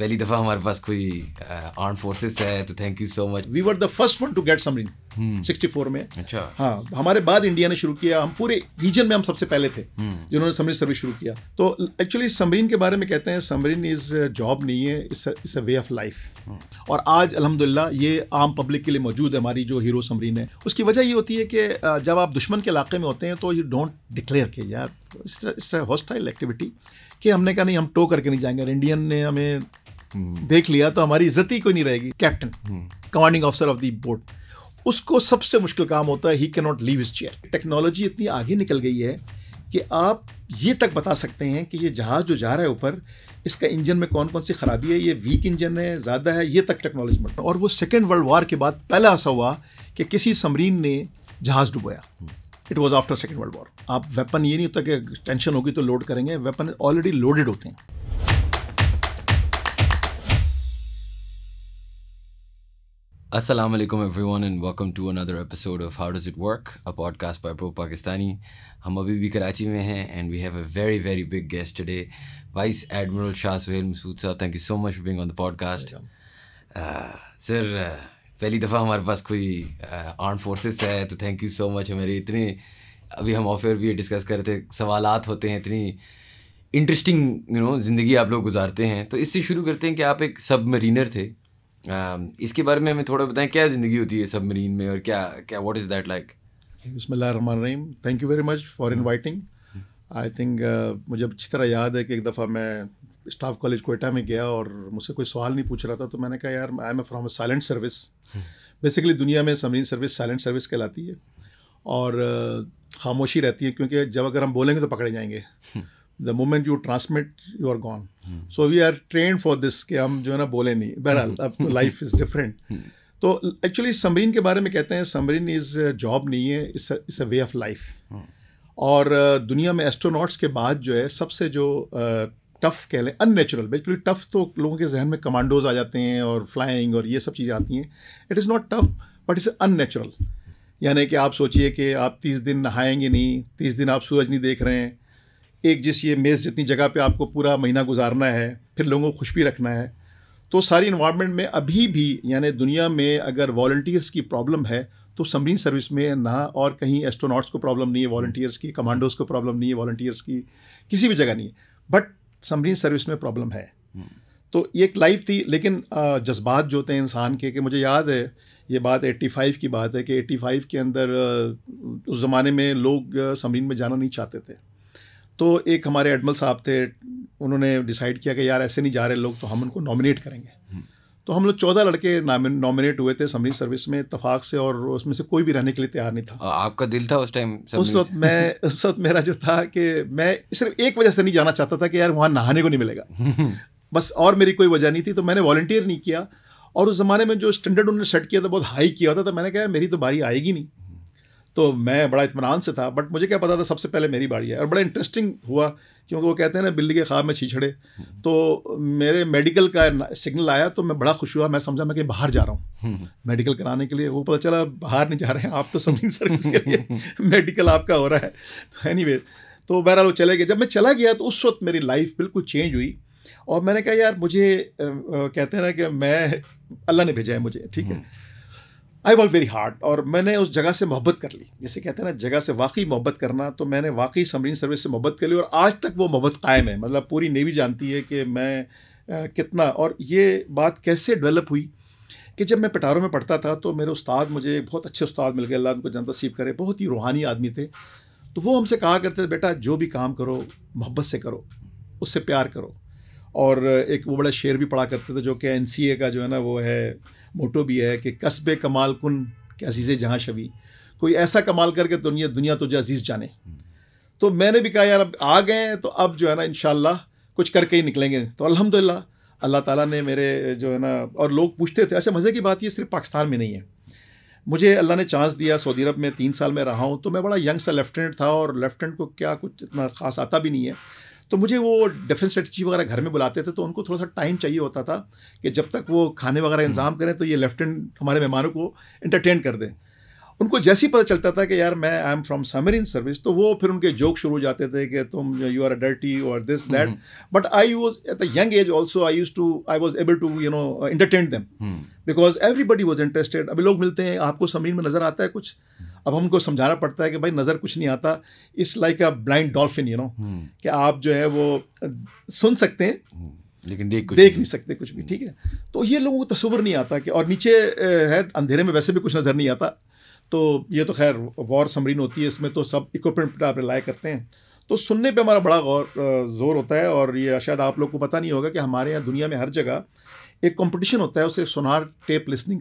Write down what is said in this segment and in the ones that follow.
पहली दफ़ा हमारे पास कोई आर्म फोर्सेस है तो thank you so much we were the first one to get submarine 64 में अच्छा हाँ हमारे बाद इंडिया ने शुरू किया हम पूरे रीजन में हम सबसे पहले थे hmm. जिन्होंने समरीन सर्विस शुरू किया तो एक्चुअली समरीन के बारे में कहते हैं समरीन इज जॉब नहीं है it's a way of life और आज अलहमदिल्ला ये आम पब्लिक के लिए मौजूद है हमारी जो हीरो समरीन है उसकी वजह ये होती है कि जब आप दुश्मन के इलाके में होते हैं तो यू डोंट डिक्लेयर के यार इट्स हॉस्टाइल एक्टिविटी कि हमने कहा नहीं हम टो करके नहीं जाएंगे इंडियन ने हमें देख लिया तो हमारी इज्जत ही कोई नहीं रहेगी captain commanding officer of the boat उसको सबसे मुश्किल काम होता है he can not leave his chair technology इतनी आगे निकल गई है कि आप ये तक बता सकते हैं कि ये जहाज़ जो जा रहा है ऊपर इसका इंजन में कौन कौन सी खराबी है ये वीक इंजन है ज़्यादा है ये तक टेक्नोलॉजी बढ़ता और वो सेकेंड वर्ल्ड वॉर के बाद पहला ऐसा हुआ कि किसी समरीन ने जहाज़ डुबोया it was after second world war आप वेपन ये नहीं होता कि टेंशन होगी तो लोड करेंगे वेपन ऑलरेडी लोडेड होते हैं Assalamu alaikum everyone and welcome to another episode of How Does It Work, a podcast by Pro Pakistani. हम अभी भी कराची में हैं and we have a very very big guest today, Vice Admiral Shah Suhail Masood साहब. Thank you so much for being on the podcast. Sir uh, पहली दफ़ा हमारे पास कोई आर्म uh, फोर्सेस है तो थैंक यू सो मच हमारे इतने अभी हम ऑफेयर भी डिस्कस कर रहे थे सवालात होते हैं इतनी इंटरेस्टिंग यू नो ज़िंदगी आप लोग गुजारते हैं तो इससे शुरू करते हैं कि आप एक सब मरीनर थे Um, इसके बारे में हमें थोड़ा बताएं क्या ज़िंदगी होती है सबमरीन में और क्या क्या what is that like Rahim thank you very much for inviting I think मुझे अच्छी तरह याद है कि एक दफ़ा मैं स्टाफ कॉलेज कोयटा में गया और मुझसे कोई सवाल नहीं पूछ रहा था तो मैंने कहा यार I am from silent service basically दुनिया में सबमरीन सर्विस साइलेंट सर्विस कहलाती है और uh, खामोशी रहती है क्योंकि जब अगर हम बोलेंगे तो पकड़े जाएंगे hmm. The moment you transmit you are gone so we are train for this कि हम जो है ना बोले नहीं बहरहाल अब तो लाइफ इज़ डिफरेंट तो एक्चुअली समरीन के बारे में कहते हैं समरीन इज़ जॉब नहीं है it's a way of life और दुनिया में एस्ट्रोनॉट्स के बाद जो है सबसे जो टफ़ कह लें अननेचुरल बिल्कुल टफ़ तो लोगों के जहन में कमांडोज आ जाते हैं और फ्लाइंग और ये सब चीज़ें आती हैं it is not tough but it's unnatural यानी कि आप सोचिए कि आप तीस दिन नहाएंगे नहीं तीस दिन आप सूरज नहीं देख रहे हैं एक जिस ये मेज़ जितनी जगह पे आपको पूरा महीना गुजारना है फिर लोगों को खुश भी रखना है तो सारी इन्वामेंट में अभी भी यानी दुनिया में अगर वॉल्टियर्स की प्रॉब्लम है तो समरीन सर्विस में ना और कहीं एस्ट्रोनॉट्स को प्रॉब्लम नहीं है वॉल्टियर्स की कमांडोज को प्रॉब्लम नहीं है वॉल्टियर्स की किसी भी जगह नहीं है बट समरीन सर्विस में प्रॉब्लम है तो ये एक लाइफ थी लेकिन जज्बात जो होते हैं इंसान के कि मुझे याद है ये बात 85 की बात है कि 85 के अंदर उस ज़माने में लोग समरीन में जाना नहीं चाहते थे तो एक हमारे एडमल साहब थे उन्होंने डिसाइड किया कि यार ऐसे नहीं जा रहे लोग तो हम उनको नॉमिनेट करेंगे हम्म। तो हम लोग चौदह लड़के नॉमिनेट हुए थे समरी सर्विस में इतफाक से और उसमें से कोई भी रहने के लिए तैयार नहीं था आपका दिल था उस टाइम उस वक्त मैं उस वक्त मेरा जो था कि मैं सिर्फ एक वजह से नहीं जाना चाहता था कि यार वहाँ नहाने को नहीं मिलेगा बस और मेरी कोई वजह नहीं थी तो मैंने वॉल्टियर नहीं किया और उस ज़माने में जो स्टैंडर्ड उन्होंने सेट किया था बहुत हाई किया होता तो मैंने कहा मेरी तो बारी आएगी नहीं तो मैं बड़ा इतमान से था बट मुझे क्या पता था सबसे पहले मेरी बाड़ी है और बड़ा इंटरेस्टिंग हुआ क्योंकि वो कहते हैं ना बिल्ली के ख्वाब में छीछड़े तो मेरे मेडिकल का सिग्नल आया तो मैं बड़ा खुश हुआ मैं समझा मैं कि बाहर जा रहा हूँ मेडिकल कराने के लिए वो पता चला बाहर नहीं जा रहे हैं आप तो समझ सर्विस के लिए मेडिकल आपका हो रहा है तो एनी anyway, तो बहरहाल वो चले गए जब मैं चला गया तो उस वक्त मेरी लाइफ बिल्कुल चेंज हुई और मैंने कहा यार मुझे कहते हैं ना कि मैं अल्लाह ने भेजा है मुझे ठीक है आई वर्क वेरी हार्ड और मैंने उस जगह से मोहब्बत कर ली जैसे कहते हैं ना जगह से वाकई मोहब्बत करना तो मैंने वाकई समरीन सर्विस से मोहब्बत कर ली और आज तक वो मोहब्बत कायम है मतलब पूरी नेवी जानती है कि मैं आ, कितना और ये बात कैसे डेवलप हुई कि जब मैं पटारों में पढ़ता था तो मेरे उस्ताद मुझे बहुत अच्छे उस्ताद मिल गए अल्लाह उनको जनता तसीब करे बहुत ही रूहानी आदमी थे तो वो हमसे कहा करते थे बेटा जो भी काम करो मोहब्बत से करो उससे प्यार करो और एक वो बड़ा शेर भी पढ़ा करते थे जो कि एन का जो है ना वो है मोटो भी है कि कस्बे कमाल कन के अजीज़ जहाँ शवी कोई ऐसा कमाल करके दुनिया दुनिया तुझे अजीज़ जाने तो मैंने भी कहा यार अब आ गए तो अब जो है ना इन कुछ करके ही निकलेंगे तो अलहमदिल्ला अल्लाह ताला ने मेरे जो है ना और लोग पूछते थे अच्छा मज़े की बात ये सिर्फ पाकिस्तान में नहीं है मुझे अल्लाह ने चांस दिया सऊदी अरब में तीन साल में रहा हूँ तो मैं बड़ा यंग सा लेफ्टिनेंट था और लेफ्टिनेंट को क्या कुछ इतना ख़ास आता भी नहीं है तो मुझे वो डिफेंस स्ट्रेटी वगैरह घर में बुलाते थे तो उनको थोड़ा सा टाइम चाहिए होता था कि जब तक वो खाने वगैरह हम्म। इंतजाम करें तो ये लेफ्टिनेंट हमारे मेहमानों को इंटरटेन कर दें उनको जैसे ही पता चलता था कि यार मैं I am from submarine service तो वो फिर उनके जोक शुरू हो जाते थे कि तुम यू आर अ डर्टी और this that but I was at a young age also I use to I was able to you know entertain them because everybody was interested अभी लोग मिलते हैं आपको समरीन में नज़र आता है कुछ hmm. अब हमको समझाना पड़ता है कि भाई नज़र कुछ नहीं आता इस like a blind dolphin you know कि आप जो है वो सुन सकते हैं हम्म। लेकिन देख कुछ देख नहीं सकते कुछ भी हम्म। ठीक है तो ये लोगों को तस्वर नहीं आता कि और नीचे है अंधेरे में वैसे भी कुछ नज़र नहीं आता तो ये तो खैर वॉर समरीन होती है इसमें तो सब इक्विपमेंट आप रिलाय करते हैं तो सुनने पे हमारा बड़ा गौर ज़ोर होता है और ये शायद आप लोग को पता नहीं होगा कि हमारे यहाँ दुनिया में हर जगह एक कंपटीशन होता है उसे सोनार टेप लिसनिंग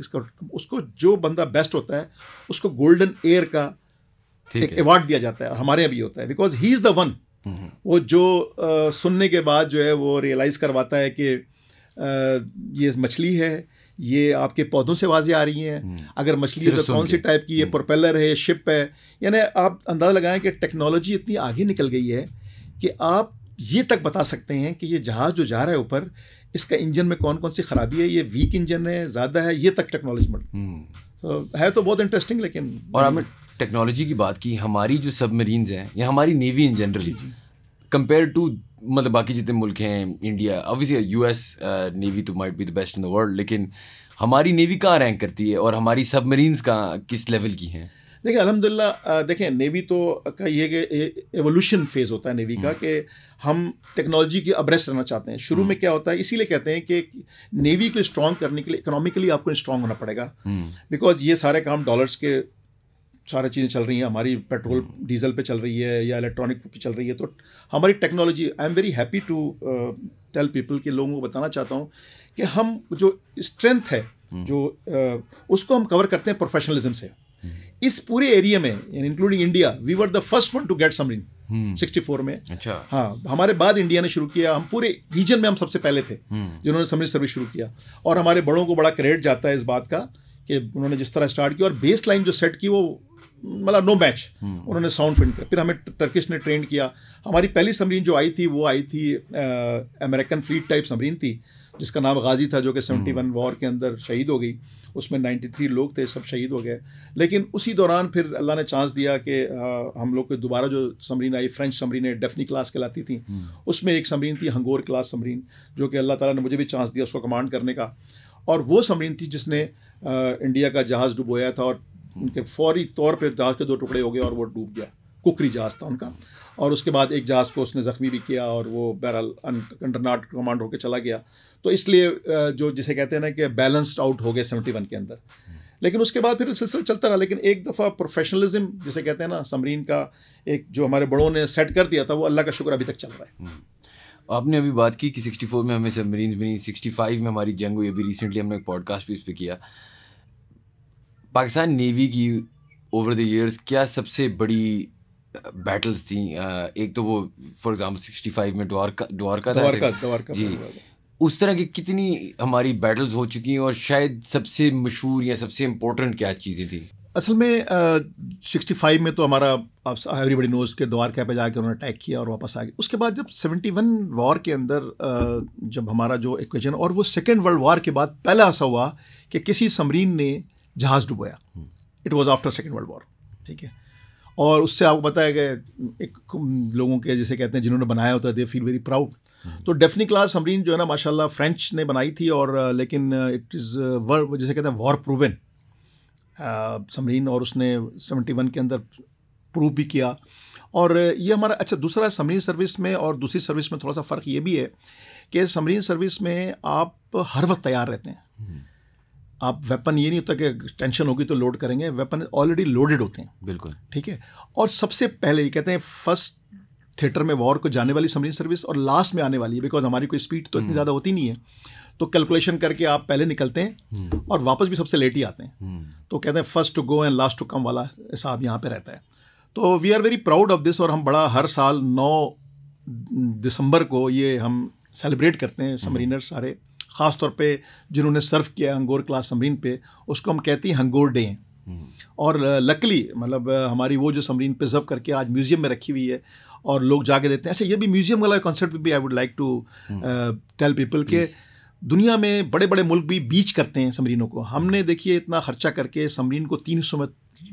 उसको जो बंदा बेस्ट होता है उसको गोल्डन एयर का एक अवार्ड दिया जाता है हमारे यहाँ भी होता है because he is the one वो जो आ, सुनने के बाद जो है वो रियलाइज़ करवाता है कि आ, ये मछली है ये आपके पौधों से आवाज़ें आ रही हैं हम्म। अगर मछली है तो कौन सी टाइप की ये प्रोपेलर है शिप हम्म। है यानी आप अंदाज़ा लगाएं कि टेक्नोलॉजी इतनी आगे निकल गई है कि आप ये तक बता सकते हैं कि ये जहाज़ जो जा रहा है ऊपर इसका इंजन में कौन कौन सी खराबी है ये वीक इंजन है ज़्यादा है ये तक टेक्नोलॉजी हम्म। तो है तो बहुत इंटरेस्टिंग लेकिन और हमने टेक्नोलॉजी की बात की हमारी जो सबमरीन्स हैं या हमारी navy in general compare to मतलब बाकी जितने मुल्क हैं इंडिया ऑब्वियसली यूएस नेवी तो might be the best in the world लेकिन हमारी नेवी कहाँ रैंक करती है और हमारी सबमरीन्स कहाँ किस लेवल की हैं देखिए अलहमदिल्ला देखें नेवी तो का ये कि एवोल्यूशन फेज़ होता है नेवी का हम्म। कि हम टेक्नोलॉजी की अब्रेस रहना चाहते हैं शुरू में हम्म। क्या होता है इसीलिए कहते हैं कि नेवी को स्ट्रॉन्ग करने के लिए इकोनॉमिकली आपको स्ट्रॉन्ग होना पड़ेगा बिकॉज हम्म। ये सारे काम डॉलर्स के सारी चीज़ें चल रही हैं हमारी पेट्रोल डीजल पे चल रही है या इलेक्ट्रॉनिक पे चल रही है तो हमारी technology I am very happy to tell people के लोगों को बताना चाहता हूँ कि हम जो स्ट्रेंथ है जो uh, उसको हम कवर करते हैं प्रोफेशनलिज्म से हम्म। इस पूरे एरिया में including India we were the first one to get submarine sixty four में अच्छा हाँ हमारे बाद इंडिया ने शुरू किया हम पूरे रीजन में हम सबसे पहले थे हम्म। जिन्होंने समरिंग सर्विस शुरू किया और हमारे बड़ों को बड़ा क्रेडिट जाता है इस बात का कि उन्होंने जिस तरह स्टार्ट किया और बेस लाइन जो सेट की वो मतलब नो मैच हम्म। उन्होंने साउंड फिल्म किया फिर हमें टर्किश ने ट्रेंड किया हमारी पहली समरीन जो आई थी वो आई थी अमेरिकन फ्लीट टाइप समरीन थी जिसका नाम गाजी था जो कि हम्म। सेवेंटी वन वॉर के अंदर शहीद हो गई उसमें नाइन्टी थ्री लोग थे सब शहीद हो गए लेकिन उसी दौरान फिर अल्लाह ने चांस दिया कि हम लोग को दोबारा जो समरीन आई फ्रेंच समरीन डेफनी क्लास कहलाती थी हम्म। उसमें एक समरीन थी हंगोर क्लास समरीन जो कि अल्लाह ताला ने मुझे भी चांस दिया उसको कमांड करने का और वो समरीन थी जिसने इंडिया का जहाज़ डुबोया था और उनके फौरी तौर पर जहाज़ के दो टुकड़े हो गए और वो डूब गया कुकरी जहाज था उनका और उसके बाद एक जहाज़ को उसने ज़ख्मी भी किया और वो बहरहाल अंडरनाट कमांड होकर चला गया तो इसलिए जो जिसे कहते हैं ना कि बैलेंस्ड आउट हो गए सेवेंटी वन के अंदर लेकिन उसके बाद फिर सिलसिला चलता रहा लेकिन एक दफ़ा प्रोफेशनलिज्म जिसे कहते हैं ना समरीन का एक जो हमारे बड़ों ने सेट कर दिया था वो अल्लाह का शुक्र अभी तक चल रहा है हम्म। तो आपने अभी बात की कि 64 में हमें सबमरीन बनी 65 में हमारी जंग हुई अभी रिसेंटली हमने एक पॉडकास्ट भी इस पर किया पाकिस्तान नेवी की ओवर द ईयर्स क्या सबसे बड़ी बैटल्स थी एक तो वो फॉर एग्जांपल 65 में द्वारका द्वारका था द्वारका द्वारका जी उस तरह की कितनी हमारी बैटल्स हो चुकी हैं और शायद सबसे मशहूर या सबसे इम्पोर्टेंट क्या चीज़ें थी असल में सिक्सटी uh, फाइव में तो हमारा आप एवरीबडी नोज के द्वारका पे जाकर उन्होंने अटैक किया और वापस आ गया उसके बाद जब सेवेंटी वन वॉर के अंदर uh, जब हमारा जो इक्वेशन और वो सेकेंड वर्ल्ड वॉर के बाद पहला ऐसा हुआ कि किसी समरीन ने जहाज़ डुबोया it was after second world war ठीक है और उससे आपको बताया गया एक लोगों के जैसे कहते हैं जिन्होंने बनाया होता है दे फील वेरी प्राउड तो डेफिनी क्लास समरीन जो है ना माशाल्लाह फ्रेंच ने बनाई थी और लेकिन इट इज़ वर जैसे कहते हैं वॉर प्रूवन समरीन और उसने सेवेंटी वन के अंदर प्रूव भी किया और ये हमारा अच्छा दूसरा समरीन सर्विस में और दूसरी सर्विस में थोड़ा सा फ़र्क ये भी है कि समरीन सर्विस में आप हर वक्त तैयार रहते हैं हम्म। आप वेपन ये नहीं होता कि टेंशन होगी तो लोड करेंगे वेपन ऑलरेडी लोडेड होते हैं बिल्कुल ठीक है और सबसे पहले ये कहते हैं फर्स्ट थिएटर में वॉर को जाने वाली समरीन सर्विस और लास्ट में आने वाली है बिकॉज हमारी कोई स्पीड तो इतनी हम्म। ज़्यादा होती नहीं है तो कैलकुलेशन करके आप पहले निकलते हैं हम्म। और वापस भी सबसे लेट ही आते हैं हम्म। तो कहते हैं first to go and last to come वाला हिसाब यहाँ पे रहता है तो we are very proud of this और हम बड़ा हर साल नौ दिसंबर को ये हम सेलिब्रेट करते हैं समरीनर सारे ख़ास तौर पे जिन्होंने सर्व किया हंगोर क्लास समरीन पे उसको हम कहते हैं हंगोर डे हैं और लकली मतलब हमारी वो जो समरीन प्रिजर्व करके आज म्यूज़ियम में रखी हुई है और लोग जाके देते हैं अच्छा ये भी म्यूज़ियम वाला कॉन्सेप्ट भी I would like to tell people के दुनिया में बड़े बड़े मुल्क भी बीच करते हैं समरीनों को हमने देखिए इतना खर्चा करके समरीन को तीन हिस्सों में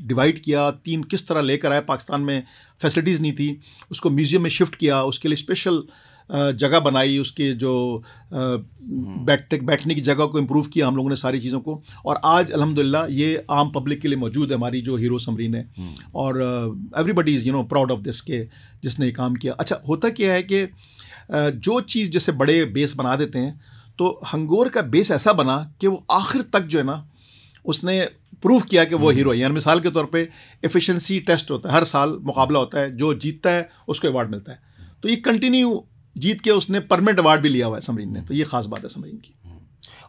डिवाइड किया तीन किस तरह लेकर आए पाकिस्तान में फैसिलिटीज़ नहीं थी उसको म्यूज़ियम में शिफ्ट किया उसके लिए स्पेशल जगह बनाई उसके जो बैठ बैठने की जगह को इम्प्रूव किया हम लोगों ने सारी चीज़ों को और आज अलहमदिल्ला ये आम पब्लिक के लिए मौजूद है हमारी जो हीरो समरीन है हम्म। और everybody is you know proud of this के जिसने ये काम किया अच्छा होता क्या है कि जो चीज़ जैसे बड़े बेस बना देते हैं तो हंगोर का बेस ऐसा बना कि वो आखिर तक जो है ना उसने प्रूव किया कि वो हीरो हम्म। है यानी मिसाल के तौर पे एफिशिएंसी टेस्ट होता है हर साल मुकाबला होता है जो जीतता है उसको अवार्ड मिलता है तो ये कंटिन्यू जीत के उसने परमानेंट अवार्ड भी लिया हुआ है समरीन ने तो ये खास बात है समरीन की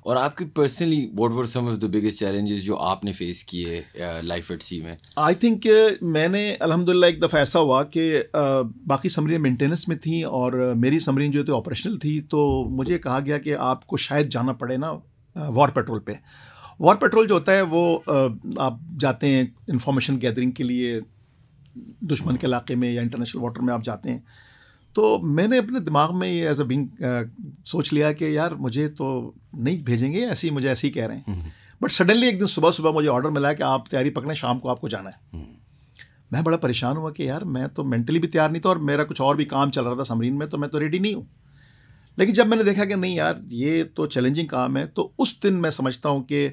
और आपकी personally what were some of the biggest challenges जो आपने फेस किए लाइफ एट सी में आई थिंक uh, मैंने अलहमदिल्ला एक दफ़ा ऐसा हुआ कि uh, बाकी समरीन मेंटेनेंस में थी और uh, मेरी समरीन जो थी ऑपरेशनल थी तो मुझे कहा गया कि आपको शायद जाना पड़े ना वॉर पेट्रोल पे वॉर पेट्रोल जो होता है वो आप जाते हैं इंफॉर्मेशन गैदरिंग के लिए दुश्मन के इलाके में या इंटरनेशनल वाटर में आप जाते हैं तो मैंने अपने दिमाग में ये एज अ बिंग सोच लिया कि यार मुझे तो नहीं भेजेंगे ऐसे ही मुझे ऐसे ही कह रहे हैं बट हम्म। सडनली एक दिन सुबह सुबह मुझे ऑर्डर मिला कि आप तैयारी पकड़ें शाम को आपको जाना है हम्म। मैं बड़ा परेशान हुआ कि यार मैं तो मेंटली भी तैयार नहीं था और मेरा कुछ और भी काम चल रहा था समरीन में तो मैं तो रेडी नहीं हूँ लेकिन जब मैंने देखा कि नहीं यार ये तो चैलेंजिंग काम है तो उस दिन मैं समझता हूँ कि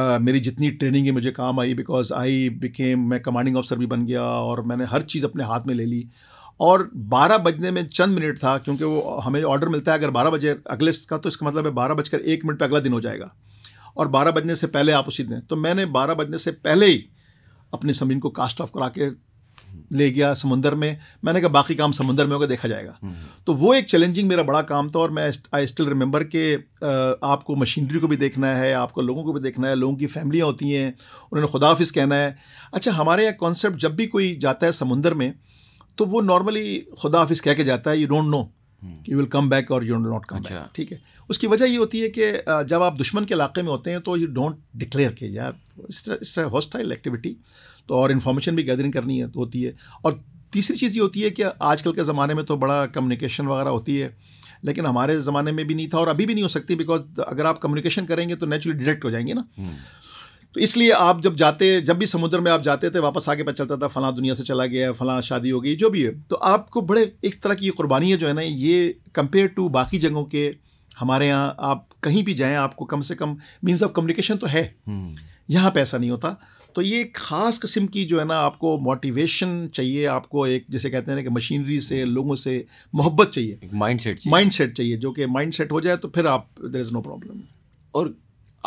Uh, मेरी जितनी ट्रेनिंग है मुझे काम आई बिकॉज आई बिकेम मैं कमांडिंग ऑफिसर भी बन गया और मैंने हर चीज़ अपने हाथ में ले ली और 12 बजने में चंद मिनट था क्योंकि वो हमें ऑर्डर मिलता है अगर 12 बजे अगले का तो इसका मतलब है बारह बजकर एक मिनट पर अगला दिन हो जाएगा और 12 बजने से पहले आप उसी दिन तो मैंने 12 बजने से पहले ही अपनी ज़मीन को कास्ट ऑफ करा के ले गया समुंदर में मैंने कहा बाकी काम समुंदर में होगा देखा जाएगा हम्म। तो वो एक चैलेंजिंग मेरा बड़ा काम था और मैं आई स्टिल रिमेंबर के आपको मशीनरी को भी देखना है आपको लोगों को भी देखना है लोगों की फैमिलियाँ होती हैं उन्होंने खुदाफिस कहना है अच्छा हमारे यहाँ कॉन्सेप्ट जब भी कोई जाता है समुंदर में तो वो नॉर्मली खुदा हाफिज कह के जाता है you don't know you will come back और यू नॉट कम बैक ठीक है उसकी वजह ये होती है कि जब आप दुश्मन के इलाके में होते हैं तो यू डोंट डिक्लेयर के यार हॉस्टाइल एक्टिविटी तो और इन्फॉर्मेशन भी गैदरिंग करनी है तो होती है और तीसरी चीज़ ये होती है कि आजकल के ज़माने में तो बड़ा कम्युनिकेशन वगैरह होती है लेकिन हमारे ज़माने में भी नहीं था और अभी भी नहीं हो सकती बिकॉज अगर आप कम्युनिकेशन करेंगे तो नेचुरली डिटेक्ट हो जाएंगे ना हम्म। तो इसलिए आप जब जाते जब भी समुद्र में आप जाते थे वापस आगे पता चलता था फलां दुनिया से चला गया फलां शादी हो गई जो भी है तो आपको बड़े एक तरह की कुर्बानियाँ जो है ना ये कंपेयर टू बाकी जगहों के हमारे यहाँ आप कहीं भी जाएँ आपको कम से कम मीन्स ऑफ कम्युनिकेशन तो है हम्म। यहाँ पैसा नहीं होता तो ये एक ख़ास किस्म की जो है ना आपको मोटिवेशन चाहिए आपको एक जैसे कहते हैं ना कि मशीनरी से लोगों से मोहब्बत चाहिए माइंड सेट माइंड सेट चाहिए जो कि माइंड सेट हो जाए तो फिर आप देर इज़ नो प्रॉब्लम और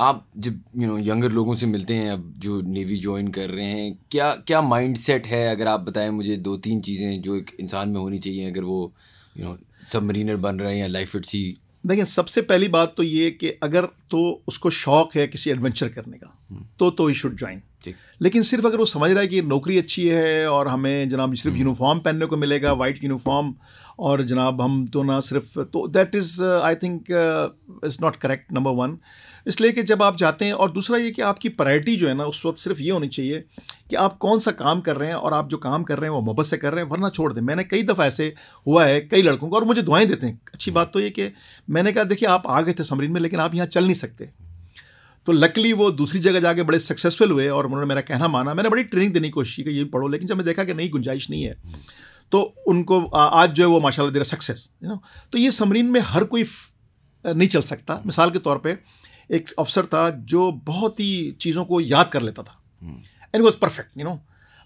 आप जब यू नो यंगर लोगों से मिलते हैं अब जो नेवी ज्वाइन कर रहे हैं क्या क्या माइंडसेट है अगर आप बताएं मुझे दो तीन चीज़ें जो एक इंसान में होनी चाहिए अगर वो यू नो सबमरीनर बन रहे हैं या लाइफ एट सी देखिए सबसे पहली बात तो ये कि अगर तो उसको शौक है किसी एडवेंचर करने का तो तो ही शुड ज्वाइन लेकिन सिर्फ अगर वो समझ रहा है कि नौकरी अच्छी है और हमें जनाब सिर्फ यूनिफॉर्म हम्म। पहनने को मिलेगा वाइट यूनिफॉर्म और जनाब हम तो ना सिर्फ तो that is I think is not correct number one इसलिए कि जब आप जाते हैं और दूसरा ये कि आपकी प्रायरिटी जो है ना उस वक्त सिर्फ ये होनी चाहिए कि आप कौन सा काम कर रहे हैं और आप जो काम कर रहे हैं वो मोहब्बत से कर रहे हैं वरना छोड़ दें मैंने कई दफ़ा ऐसे हुआ है कई लड़कों को और मुझे दुआएं देते हैं अच्छी बात तो ये कि मैंने कहा देखिए आप आ गए थे समरीन में लेकिन आप यहाँ चल नहीं सकते तो लकली वो दूसरी जगह जाके बड़े सक्सेसफुल हुए और उन्होंने मेरा कहना माना मैंने बड़ी ट्रेनिंग देने की कोशिश की ये पढ़ो लेकिन जब मैं देखा कि नहीं गुंजाइश नहीं है तो उनको आज जो है वो माशाल्लाह देर सक्सेस यू नो तो ये समरीन में हर कोई नहीं चल सकता मिसाल के तौर पर एक अफसर था जो बहुत ही चीज़ों को याद कर लेता था and was perfect you know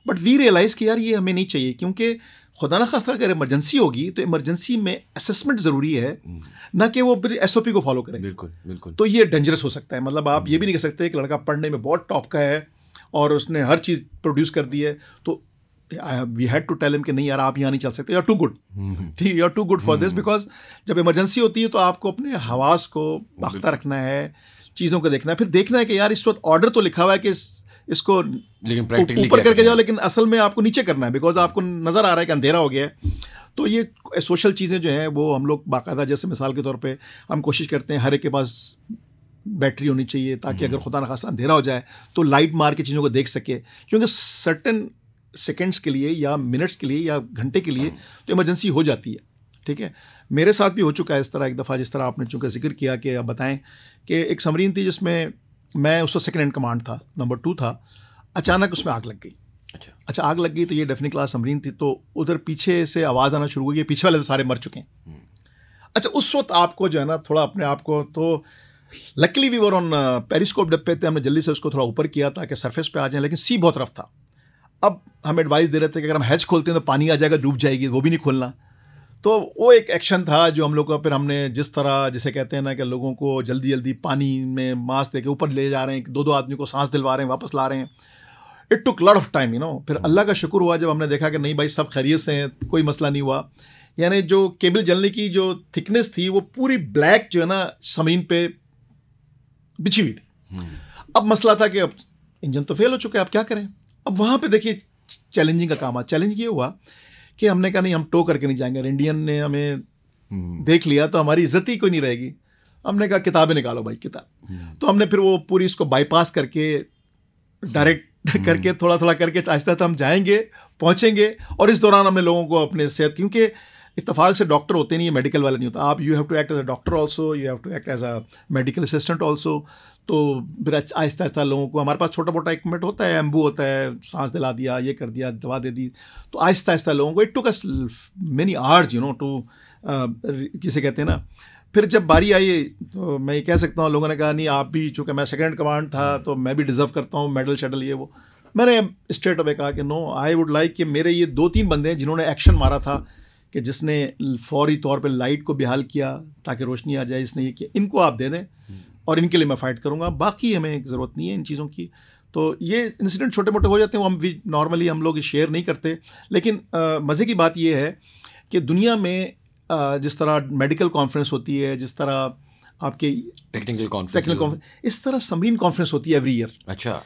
but we realise कि यार ये हमें नहीं चाहिए क्योंकि खुदा ना खास्ता अगर इमरजेंसी होगी तो इमरजेंसी में असेसमेंट ज़रूरी है हम्म। ना कि वो एस ओ पी को फॉलो करें बिल्कुल बिल्कुल तो ये डेंजरस हो सकता है मतलब आप ये भी नहीं कह सकते कि लड़का पढ़ने में बहुत टॉप का है और उसने हर चीज़ प्रोड्यूस कर दी है तो we had to tell him कि नहीं यार आप यहाँ नहीं चल सकते यू आर टू गुड ठीक you are too good for this because जब इमरजेंसी होती है तो आपको अपने हवास को पाख्ता रखना है चीज़ों को देखना है फिर देखना है कि यार इस वक्त ऑर्डर तो लिखा हुआ है कि इसको लेकिन ऊपर करके जाओ लेकिन असल में आपको नीचे करना है बिकॉज आपको नज़र आ रहा है कि अंधेरा हो गया है तो ये सोशल चीज़ें जो हैं वो हम लोग बाकायदा जैसे मिसाल के तौर पे हम कोशिश करते हैं हर एक के पास बैटरी होनी चाहिए ताकि हम्म। अगर खुदा न खासा अंधेरा हो जाए तो लाइट मार के चीज़ों को देख सके क्योंकि सर्टन सेकेंड्स के लिए या मिनट्स के लिए या घंटे के लिए तो इमरजेंसी हो जाती है ठीक है मेरे साथ भी हो चुका है इस तरह एक दफ़ा जिस तरह आपने चूँकि जिक्र किया कि आप बताएं कि एक समरीन थी जिसमें मैं उसका सेकेंड हैंड कमांड था नंबर टू था अचानक उसमें आग लग गई अच्छा अच्छा आग लग गई तो ये डेफिनेट क्लास समरीन थी तो उधर पीछे से आवाज़ आना शुरू हो गई पीछे वाले तो सारे मर चुके हैं हम्म। अच्छा उस वक्त आपको जो है ना थोड़ा अपने आप को तो luckily we were on periscope depth थे हमने जल्दी से उसको थोड़ा ऊपर किया ताकि सरफेस पे आ जाए लेकिन सी बहुत रफ था अब हम एडवाइस दे रहे थे कि अगर हम हैच खोलते हैं तो पानी आ जाएगा डूब जाएगी वो भी नहीं खोलना तो वो एक एक्शन था जो हम लोग का फिर हमने जिस तरह जिसे कहते हैं ना कि लोगों को जल्दी जल्दी पानी में मास्क दे के ऊपर ले जा रहे हैं दो दो आदमी को सांस दिलवा रहे हैं वापस ला रहे हैं it took lot of time you know फिर hmm. अल्लाह का शुक्र हुआ जब हमने देखा कि नहीं भाई सब खैरियत से हैं कोई मसला नहीं हुआ यानी जो केबल जलने की जो थिकनेस थी वो पूरी ब्लैक जो है ना जमीन पे बिछी हुई थी hmm. अब मसला था कि अब इंजन तो फेल हो चुका है अब क्या करें अब वहाँ पे देखिए चैलेंजिंग का काम आ चैलेंज ये हुआ कि हमने कहा नहीं हम टो करके नहीं जाएंगे इंडियन ने हमें हम्म। देख लिया तो हमारी इज्जत ही कोई नहीं रहेगी हमने कहा किताबें निकालो भाई किताब हम्म। तो हमने फिर वो पूरी इसको बाईपास करके डायरेक्ट हम्म। करके थोड़ा थोड़ा करके तो आहिस्ता आहिस्ता हम जाएंगे पहुंचेंगे और इस दौरान हमने लोगों को अपने सेहत क्योंकि इतफाक से डॉक्टर होते नहीं है मेडिकल वाला नहीं होता आप you have to act as a doctor also you have to act as a medical assistant also तो फिर आहिस्ता आहिस्ता लोगों को हमारे पास छोटा मोटा इक्विपमेंट होता है एम्बू होता है सांस दिला दिया ये कर दिया दवा दे दी तो आहिस्ता आहिस्ता लोगों को it took us many hours you know to किसे कहते हैं ना फिर जब बारी आई तो मैं ये कह सकता हूँ लोगों ने कहा नहीं आप भी चूंकि मैं सेकेंड कमांड था हाँ। तो मैं भी डिज़र्व करता हूँ मेडल शेडल ये वो मैंने स्ट्रेट अवे कहा कि नो आई वुड लाइक कि मेरे ये दो तीन बंदे हैं जिन्होंने एक्शन मारा था कि जिसने फौरी तौर पे लाइट को बेहाल किया ताकि रोशनी आ जाए इसने ये किया इनको आप दे दें हम्म। और इनके लिए मैं फ़ाइट करूँगा बाकी हमें ज़रूरत नहीं है इन चीज़ों की तो ये इंसिडेंट छोटे मोटे हो जाते हैं वो हम भी नॉर्मली हम लोग शेयर नहीं करते लेकिन मज़े की बात ये है कि दुनिया में आ, जिस तरह मेडिकल कॉन्फ्रेंस होती है जिस तरह आपके टेक्निकल कॉन्फ्रेंस टेक्निकल कॉन्फ्रेंस इस तरह समरीन कॉन्फ्रेंस होती है एवरी ईयर अच्छा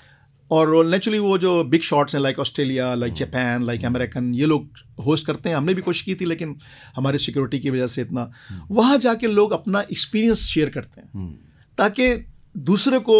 और नेचुरली वो जो बिग शॉट्स हैं like Australia like Japan like American ये लोग होस्ट करते हैं हमने भी कोशिश की थी लेकिन हमारे सिक्योरिटी की वजह से इतना hmm। वहाँ जाके लोग अपना एक्सपीरियंस शेयर करते हैं hmm। ताकि दूसरे को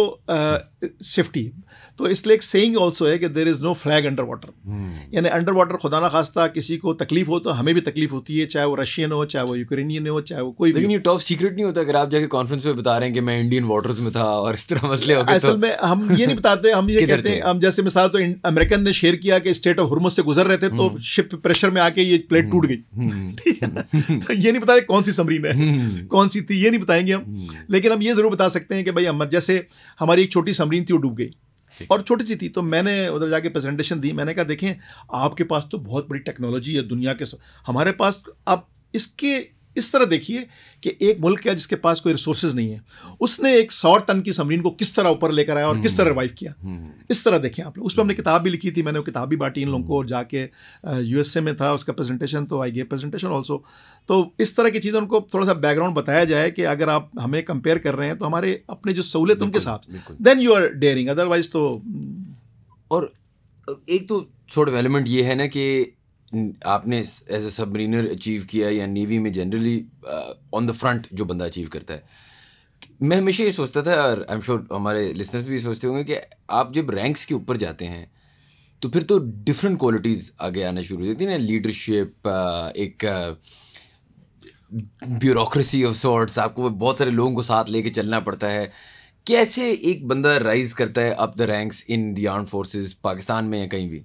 सेफ्टी तो इसलिए एक सेइंग ऑल्सो है कि there is no flag under water यानी अंडर वाटर खुदा ना खास्ता किसी को तकलीफ हो तो हमें भी तकलीफ होती है चाहे वो रशियन हो चाहे वो यूक्रेनियन हो चाहे वो कोई लेकिन टॉप सीक्रेट नहीं होता अगर आप जाके कॉन्फ्रेंस में बता रहे हैं कि मैं इंडियन वाटर्स में था और इस तरह मसले हो असल तो में हम ये नहीं बताते हम ये कहते हैं हम जैसे मिसाल तो अमेरिकन ने शेयर किया कि स्टेट ऑफ हरमस से गुजर रहे थे तो शिप hmm. प्रेशर में आके ये प्लेट टूट hmm. गई hmm. ठीक है तो ये नहीं बताते कौन सी समरीन है कौन सी थी ये नहीं बताएंगे हम लेकिन हम ये जरूर बता सकते हैं कि भाई हम जैसे हमारी एक छोटी समरीन थी वो डूब गई और छोटी सी थी तो मैंने उधर जाके प्रेजेंटेशन दी मैंने कहा देखें आपके पास तो बहुत बड़ी टेक्नोलॉजी है दुनिया के हमारे पास अब इसके इस तरह देखिए कि एक मुल्क है जिसके पास कोई रिसोर्सेज नहीं है उसने एक सौ टन की समरीन को किस तरह ऊपर लेकर आया और किस तरह रिवाइव हम्म। किया हम्म। इस तरह देखिए आप लोग उस पर हमने किताब भी लिखी थी मैंने वो किताब भी बांटी इन लोगों को और जाके यूएसए में था उसका प्रेजेंटेशन तो आई गए प्रेजेंटेशन ऑल्सो तो इस तरह की चीज़ें उनको थोड़ा सा बैकग्राउंड बताया जाए कि अगर आप हमें कंपेयर कर रहे हैं तो हमारे अपने जो सहूलियत उनके साथ then you are daring otherwise तो और एक तो छोटा एलिमेंट ये है ना कि आपने एज ए सबमरीनर अचीव किया या नेवी में जनरली ऑन द फ्रंट जो बंदा अचीव करता है मैं हमेशा ये सोचता था और आई एम श्योर हमारे लिसनर्स भी सोचते होंगे कि आप जब रैंक्स के ऊपर जाते हैं तो फिर तो डिफरेंट क्वालिटीज़ आगे आना शुरू हो जाती है ना लीडरशिप एक ब्यूरोक्रेसी ऑफ सॉर्ट्स आपको बहुत सारे लोगों को साथ लेके चलना पड़ता है कैसे एक बंदा राइज करता है up the ranks in the armed forces Pakistan में या कहीं भी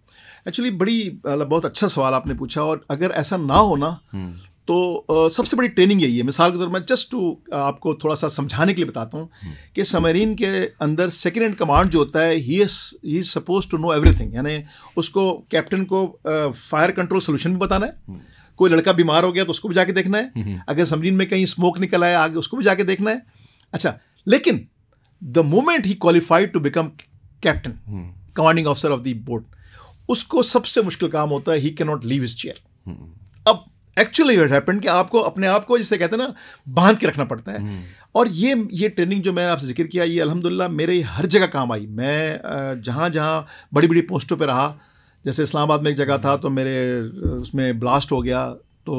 एक्चुअली बड़ी मतलब बहुत अच्छा सवाल आपने पूछा और अगर ऐसा ना होना हम्म। तो सबसे बड़ी ट्रेनिंग यही है मिसाल के तौर मैं जस्ट टू आपको थोड़ा सा समझाने के लिए बताता हूँ हम्म। कि समरीन के अंदर सेकेंड एंड कमांड जो होता है he he suppose to know everything यानी उसको कैप्टन को फायर कंट्रोल सोल्यूशन भी बताना है हम्म। कोई लड़का बीमार हो गया तो उसको भी जाके देखना है अगर समरीन में कहीं स्मोक निकल आया आगे उसको भी जाके देखना है अच्छा लेकिन the moment he qualified to become captain commanding officer of the boat उसको सबसे मुश्किल काम होता है he can not leave his chair अब एक्चुअली इट कि आपको अपने आप को जिसे कहते हैं ना बांध के रखना पड़ता है और ये ये ट्रेनिंग जो मैंने आपसे जिक्र किया ये अलहमदिल्ला मेरे हर जगह काम आई मैं जहाँ जहाँ बड़ी बड़ी पोस्टों पर रहा जैसे इस्लामाबाद में एक जगह था तो मेरे उसमें ब्लास्ट हो गया तो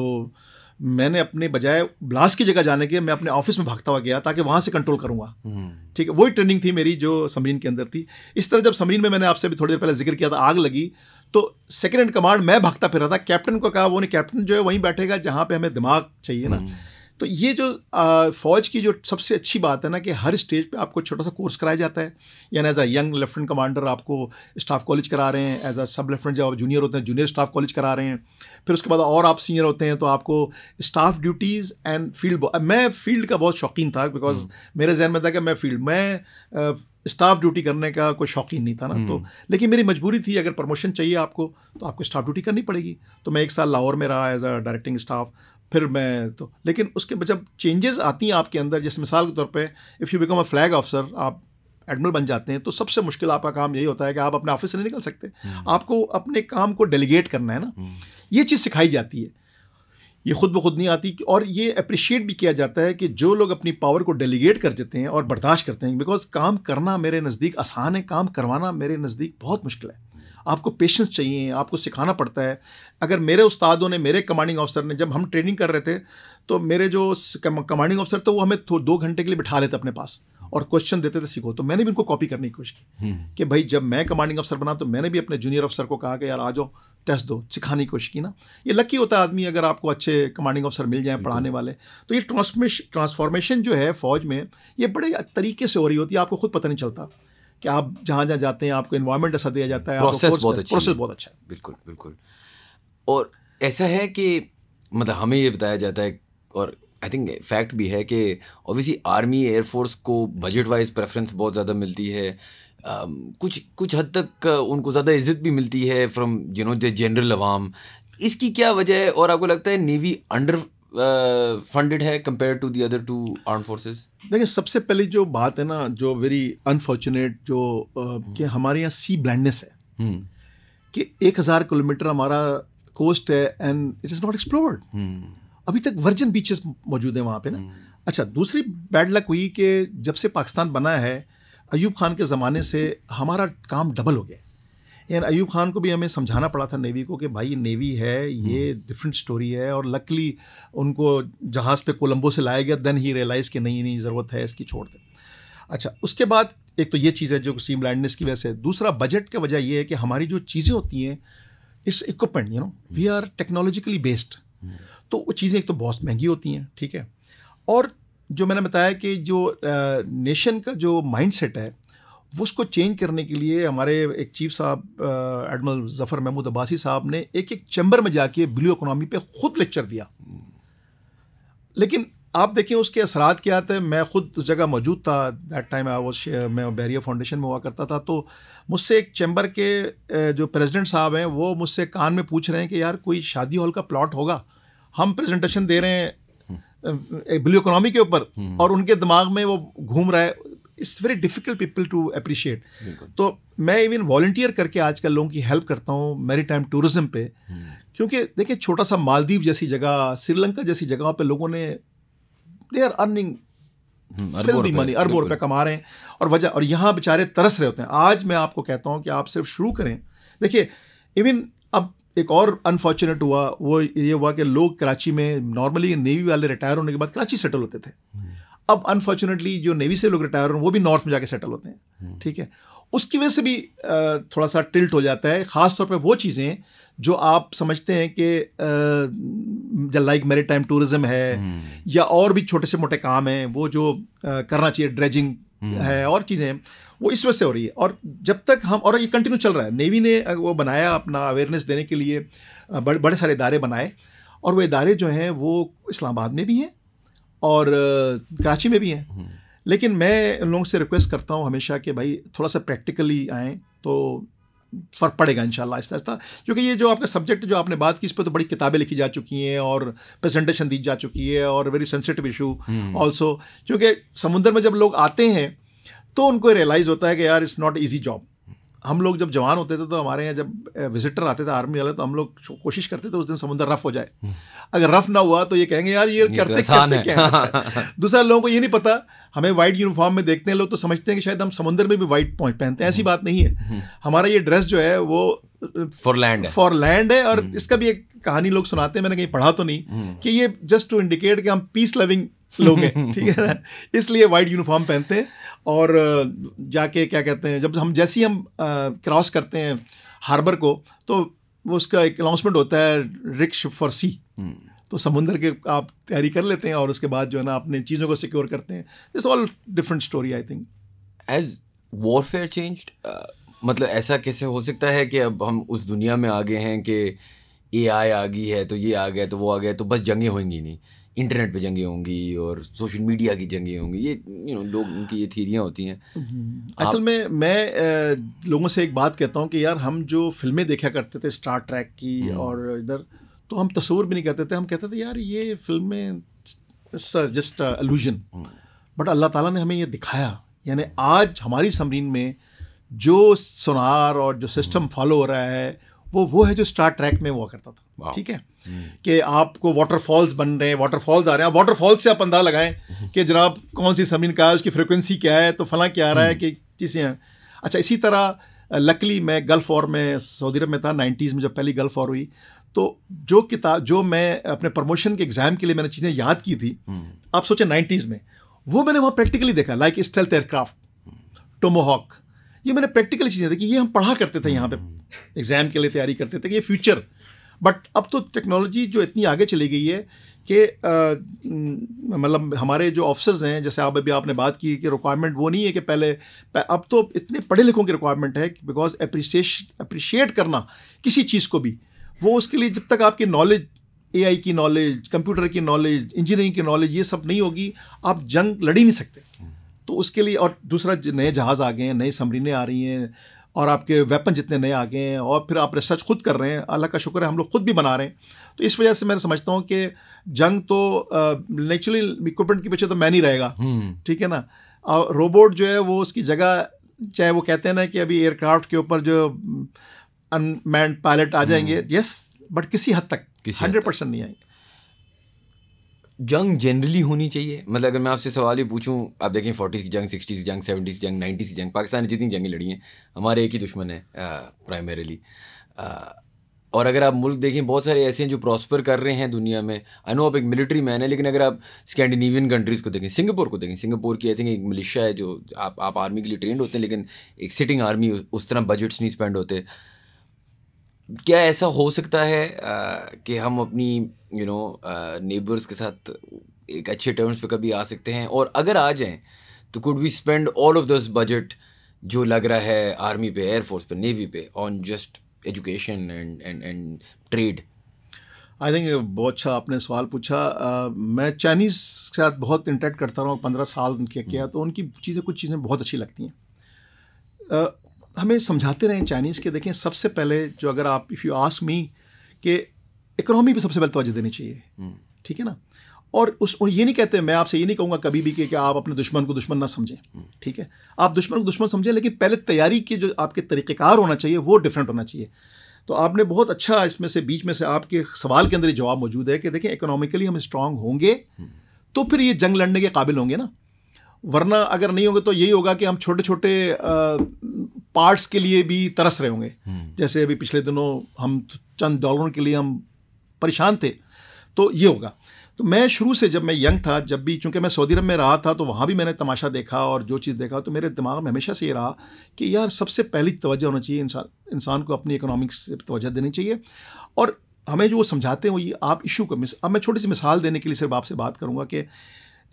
मैंने अपने बजाय ब्लास्ट की जगह जाने के मैं अपने ऑफिस में भागता हुआ गया ताकि वहाँ से कंट्रोल करूँगा हम्म। ठीक है वही ट्रेनिंग थी मेरी जो समरीन के अंदर थी इस तरह जब समरीन में मैंने आपसे भी थोड़ी देर पहले जिक्र किया था आग लगी तो सेकेंड एंड कमांड मैं भागता फिर रहा था कैप्टन को कहा वो नहीं कैप्टन जो है वहीं बैठेगा जहाँ पर हमें दिमाग चाहिए ना हम्म। तो ये जो फ़ौज की जो सबसे अच्छी बात है ना कि हर स्टेज पे आपको छोटा सा कोर्स कराया जाता है यानी as a young lieutenant commander आपको स्टाफ कॉलेज करा रहे हैं एज अ सब लेफ्टिनेंट जब आप जूनियर होते हैं जूनियर स्टाफ कॉलेज करा रहे हैं फिर उसके बाद और आप सीनियर होते हैं तो आपको स्टाफ ड्यूटीज़ एंड फील्ड मैं फील्ड का बहुत शौकीन था बिकॉज हम्म। मेरे जहन में था कि मैं फील्ड मैं स्टाफ ड्यूटी करने का कोई शौकीन नहीं था ना तो हम्म। लेकिन मेरी मजबूरी थी अगर प्रमोशन चाहिए आपको तो आपको स्टाफ ड्यूटी करनी पड़ेगी तो मैं एक साल लाहौर में रहा एज अ डायरेक्टिंग स्टाफ फिर मैं तो लेकिन उसके जब चेंजेस आती हैं आपके अंदर जैसे मिसाल के तौर पे if you become a flag officer आप एडमिरल बन जाते हैं तो सबसे मुश्किल आपका काम यही होता है कि आप अपने ऑफिस से नहीं निकल सकते हम्म। आपको अपने काम को डेलीगेट करना है ना हम्म। ये चीज़ सिखाई जाती है ये खुद ब खुद नहीं आती और ये अप्रिशिएट भी किया जाता है कि जो लोग अपनी पावर को डेलीगेट कर देते हैं और बर्दाश्त करते हैं बिकॉज काम करना मेरे नज़दीक आसान है काम करवाना मेरे नज़दीक बहुत मुश्किल है आपको पेशेंस चाहिए आपको सिखाना पड़ता है अगर मेरे उस्तादों ने मेरे कमांडिंग ऑफिसर ने जब हम ट्रेनिंग कर रहे थे तो मेरे जो कमांडिंग ऑफिसर थे वो हमें दो घंटे के लिए बिठा लेते अपने पास और क्वेश्चन देते थे सीखो तो मैंने भी उनको कॉपी करने की कोशिश की हम्म। कि भाई जब मैं कमांडिंग अफसर बना तो मैंने भी अपने जूनियर अफसर को कहा कि यार आ जाओ टेस्ट दो सिखाने की कोशिश की ना ये लकी होता है आदमी अगर आपको अच्छे कमांडिंग अफसर मिल जाए पढ़ाने वाले तो ये ट्रांसफॉर्मेशन जो है फौज में ये बड़े तरीके से हो रही होती है आपको खुद पता नहीं चलता कि आप जहाँ जहाँ जाते हैं आपको इन्वायरमेंट ऐसा दिया जाता है प्रोसेस बहुत अच्छा प्रोसेस बहुत अच्छा है बिल्कुल बिल्कुल और ऐसा है कि मतलब हमें ये बताया जाता है और आई थिंक फैक्ट भी है कि ऑब्वियसली आर्मी एयरफोर्स को बजट वाइज प्रेफरेंस बहुत ज़्यादा मिलती है Um, कुछ कुछ हद तक उनको ज़्यादा इज्जत भी मिलती है from you know the general आवाम इसकी क्या वजह है और आपको लगता है नेवी अंडर फंडेड uh, है compare to the other two armed forces देखिए सबसे पहले जो बात है ना जो वेरी अनफॉर्चुनेट जो uh, कि हमारे यहाँ सी ब्लाइंडनेस है hmm. कि एक हज़ार किलोमीटर हमारा कोस्ट है and it is not explored अभी तक वर्जन बीचेस मौजूद हैं वहाँ पे ना hmm. अच्छा दूसरी बैड लक हुई कि जब से पाकिस्तान बना है अयूब खान के ज़माने से हमारा काम डबल हो गया यार अयूब खान को भी हमें समझाना पड़ा था नेवी को कि भाई ये नेवी है ये डिफरेंट हम्म। स्टोरी है और लकली उनको जहाज़ पे कोलंबो से लाया गया देन ही रियलाइज़ कि नहीं नहीं ज़रूरत है इसकी छोड़ दें अच्छा उसके बाद एक तो ये चीज़ है जो सीम ब्लाइंडनेस की वजह से दूसरा बजट की वजह ये है कि हमारी जो चीज़ें होती हैं it's equipment you know we are technologically based तो वो चीज़ें एक तो बहुत महंगी होती हैं ठीक है और जो मैंने बताया कि जो नेशन का जो माइंड सेट है उसको चेंज करने के लिए हमारे एक चीफ साहब एडमिरल जफ़र महमूद अब्बासी साहब ने एक एक चैम्बर में जाके ब्लू इकोनॉमी पे खुद लेक्चर दिया लेकिन आप देखें उसके असरात क्या थे मैं खुद उस जगह मौजूद था दैट टाइम आई वॉज मैं बैरिया फाउंडेशन में हुआ करता था तो मुझसे एक चैम्बर के जो प्रेसिडेंट साहब हैं वो मुझसे कान में पूछ रहे हैं कि यार कोई शादी हॉल का प्लॉट होगा हम प्रेजेंटेशन दे रहे हैं ब्लू इकोनॉमी के ऊपर हम्म। और उनके दिमाग में वो घूम रहा है it's very difficult people to appreciate तो मैं इवन वॉल्टियर करके आजकल लोगों की हेल्प करता हूँ मेरी टाइम टूरिज्म पे हम्म। क्योंकि देखिए छोटा सा मालदीव जैसी जगह श्रीलंका जैसी जगह पर लोगों ने दे आर अर्निंग मनी अरबों रुपये कमा रहे हैं और वजह और यहाँ बेचारे तरस रहे होते हैं आज मैं आपको कहता हूँ कि आप सिर्फ शुरू करें देखिए इवन अब एक और अनफॉर्चुनेट हुआ वो ये हुआ कि लोग कराची में नॉर्मली नेवी वाले रिटायर होने के बाद कराची सेटल होते थे हम्म। अब अनफॉर्चुनेटली जो नेवी से लोग रिटायर हो वो भी नॉर्थ में जाके सेटल होते हैं हम्म। ठीक है उसकी वजह से भी थोड़ा सा टिल्ट हो जाता है ख़ासतौर पर वो चीज़ें जो आप समझते हैं कि लाइक मेरी टाइम टूरिज़म है हम्म। या और भी छोटे से मोटे काम हैं वो जो करना चाहिए ड्रेजिंग हम्म। है और चीज़ें वो इस वजह से हो रही है और जब तक हम और ये कंटिन्यू चल रहा है नेवी ने वो बनाया अपना अवेयरनेस देने के लिए बड़े बड़े सारे इदारे बनाए और वो इदारे जो हैं वो इस्लामाबाद में भी हैं और कराची में भी हैं हम्म। लेकिन मैं उन लोगों से रिक्वेस्ट करता हूँ हमेशा कि भाई थोड़ा सा प्रैक्टिकली आएँ तो फ़र्क पड़ेगा इन आहिस्ता आहिस्ता क्योंकि ये जो आपका सब्जेक्ट जो आपने बात की इस पर तो बड़ी किताबें लिखी जा चुकी हैं और प्रेजेंटेशन दी जा चुकी है और वेरी सेंसिटिव इशू ऑल्सो क्योंकि समुंदर में जब लोग आते हैं तो उनको रियलाइज़ होता है कि यार इट्स नॉट ईजी जॉब हम लोग जब जवान होते थे तो हमारे यहाँ जब विजिटर आते थे आर्मी वाले तो हम लोग कोशिश करते थे उस दिन समुद्र रफ हो जाए हम्म। अगर रफ ना हुआ तो ये कहेंगे यार ये, ये तो करते, करते क्या है अच्छा। दूसरा लोगों को ये नहीं पता हमें वाइट यूनिफॉर्म में देखते हैं लोग तो समझते हैं कि शायद हम समुद्र में भी वाइट पॉइंट पहनते हैं ऐसी हम्म। बात नहीं है हम्म। हमारा ये ड्रेस जो है वो फॉर लैंड फॉर लैंड है और इसका भी एक कहानी लोग सुनाते हैं मैंने कहीं पढ़ा तो नहीं कि ये जस्ट टू इंडिकेट कि हम पीस लविंग लोग हैं ठीक है ना इसलिए वाइट यूनिफॉर्म पहनते हैं और जाके क्या कहते हैं जब हम जैसे ही हम क्रॉस करते हैं हार्बर को तो वो उसका एक अनाउंसमेंट होता है रिक्श फॉर सी तो समुंदर के आप तैयारी कर लेते हैं और उसके बाद जो है ना अपने चीज़ों को सिक्योर करते हैं it's all different story I think as warfare change मतलब ऐसा कैसे हो सकता है कि अब हम उस दुनिया में आ गए हैं कि ए आई आ गई है तो ये आ गया तो वो आ गया तो बस जंगें होंगी नहीं इंटरनेट पे जंगे होंगी और सोशल मीडिया की जंगे होंगी ये यू नो लोग उनकी ये थीरियाँ होती हैं हम्म। असल में मैं लोगों से एक बात कहता हूँ कि यार हम जो फिल्में देखा करते थे स्टार ट्रैक की हम्म। और इधर तो हम तस्वूर भी नहीं करते थे हम कहते थे यार ये फिल्में जस्ट अलूजन बट अल्लाह ताला ने हमें ये दिखाया यानी आज हमारी समरीन में जो सुनार और जो सिस्टम हम्म। फॉलो हो रहा है वो वो है जो स्टार ट्रैक में हुआ करता था ठीक है कि आपको वाटरफॉल्स बन रहे हैं वाटरफॉल्स आ रहे हैं आप से आप अंदाज लगाएं कि जनाब कौन सी ज़मीन का है उसकी फ्रिक्वेंसी क्या है तो फला क्या आ रहा है कि चीज़ें हैं अच्छा इसी तरह लकली मैं गल्फ़ वॉर में सऊदी अरब में था नाइन्टीज़ में जब पहली गल्फ़ वॉर हुई तो जो किताब जो मैं अपने प्रमोशन के एग्ज़ाम के लिए मैंने चीज़ें याद की थी hmm. आप सोचें नाइन्टीज़ में वो मैंने वहाँ प्रैक्टिकली देखा लाइक स्टेल्थ एयरक्राफ्ट टोमोहॉक ये मैंने प्रैक्टिकल चीज़ें देखी ये हम पढ़ा करते थे यहाँ पे एग्ज़ाम हम्म। के लिए तैयारी करते थे कि ये फ्यूचर बट अब तो टेक्नोलॉजी जो इतनी आगे चली गई है कि मतलब हमारे जो ऑफिसर्स हैं जैसे आप अभी आपने बात की कि रिक्वायरमेंट वो नहीं है कि पहले अब तो इतने पढ़े लिखों की रिक्वायरमेंट है बिकॉज अप्रिसिएश अप्रिशिएट करना किसी चीज़ को भी वो उसके लिए जब तक आपकी नॉलेज ए की नॉलेज कंप्यूटर की नॉलेज इंजीनियरिंग की नॉलेज ये सब नहीं होगी आप जंग लड़ ही नहीं सकते हम्म। तो उसके लिए और दूसरा नए जहाज़ आ गए हैं नई समरीने आ रही हैं और आपके वेपन जितने नए आ गए हैं और फिर आप रिसर्च खुद कर रहे हैं अल्लाह का शुक्र है हम लोग खुद भी बना रहे हैं तो इस वजह से मैं समझता हूँ कि जंग तो नेचुरली इक्विपमेंट के पीछे तो मैन नहीं रहेगा हम्म। ठीक है ना और रोबोट जो है वो उसकी जगह चाहे वो कहते हैं ना कि अभी एयरक्राफ्ट के ऊपर जो अनमैंड पायलट आ जाएंगे यस हम्म। बट किसी हद तक हंड्रेड परसेंट नहीं आएंगे जंग जनरली होनी चाहिए मतलब अगर मैं आपसे सवाल ही पूछूं आप देखें फोर्टीज़ की जंग सिक्सटीज़ की जंग सेवेंटीज़ की जंग नाइन्टीज़ की जंग पाकिस्तान ने जितनी जंगें लड़ी हैं हमारे एक ही दुश्मन है प्राइमरीली और अगर आप मुल्क देखें बहुत सारे ऐसे हैं जो प्रॉस्पर कर रहे हैं दुनिया में आई नो आप एक मिलिट्री मैन है लेकिन अगर आप स्कैंडिनेवियन कंट्रीज़ को देखें सिंगापुर को देखें सिंगापुर की आई थिंक एक मिलिशिया है जो आप आप आर्मी के लिए ट्रेंड होते हैं लेकिन एक सिटिंग आर्मी उस तरह बजट्स नहीं स्पेंड होते क्या ऐसा हो सकता है कि हम अपनी यू नो नेबर्स के साथ एक अच्छे टर्म्स पे कभी आ सकते हैं और अगर आ जाएं तो could we spend all of this budget जो लग रहा है आर्मी पे एयरफोर्स पे नेवी पे on just education and and and trade I think बहुत अच्छा आपने सवाल पूछा मैं चाइनीज़ के साथ बहुत इंटरेक्ट करता रहा हूँ पंद्रह साल उनके किया हम्म। तो उनकी चीज़ें कुछ चीज़ें बहुत अच्छी लगती हैं हमें समझाते रहें चाइनीज़ के देखें सबसे पहले जो अगर आप इफ़ यू आस्क मी कि इकोनॉमी पे सबसे पहले तोजह देनी चाहिए हम्म। ठीक है ना और उस और ये नहीं कहते मैं आपसे ये नहीं कहूँगा कभी भी कि, कि आप अपने दुश्मन को दुश्मन ना समझें हम्म। ठीक है आप दुश्मन को दुश्मन समझें लेकिन पहले तैयारी के जो आपके तरीक़ेकार होना चाहिए वो डिफरेंट होना चाहिए तो आपने बहुत अच्छा इसमें से बीच में से आपके सवाल के अंदर जवाब मौजूद है कि देखें इकोनॉमिकली हम स्ट्रांग होंगे हम्म। तो फिर ये जंग लड़ने के काबिल होंगे ना वरना अगर नहीं होंगे तो यही होगा कि हम छोटे छोटे पार्ट्स के लिए भी तरस रहे होंगे हम्म। जैसे अभी पिछले दिनों हम चंद डॉलरों के लिए हम परेशान थे तो ये होगा तो मैं शुरू से जब मैं यंग था जब भी चूँकि मैं सऊदी अरब में रहा था तो वहाँ भी मैंने तमाशा देखा और जो चीज़ देखा तो मेरे दिमाग में हमेशा से ये रहा कि यार सबसे पहली तोज्जह होना चाहिए इंसान इंसान को अपनी इकोनॉमिक्स से तोज्जह देनी चाहिए और हमें जो वो समझाते हैं वही आप इशू को मिस अब मैं छोटी सी मिसाल देने के लिए सिर्फ आपसे बात करूँगा कि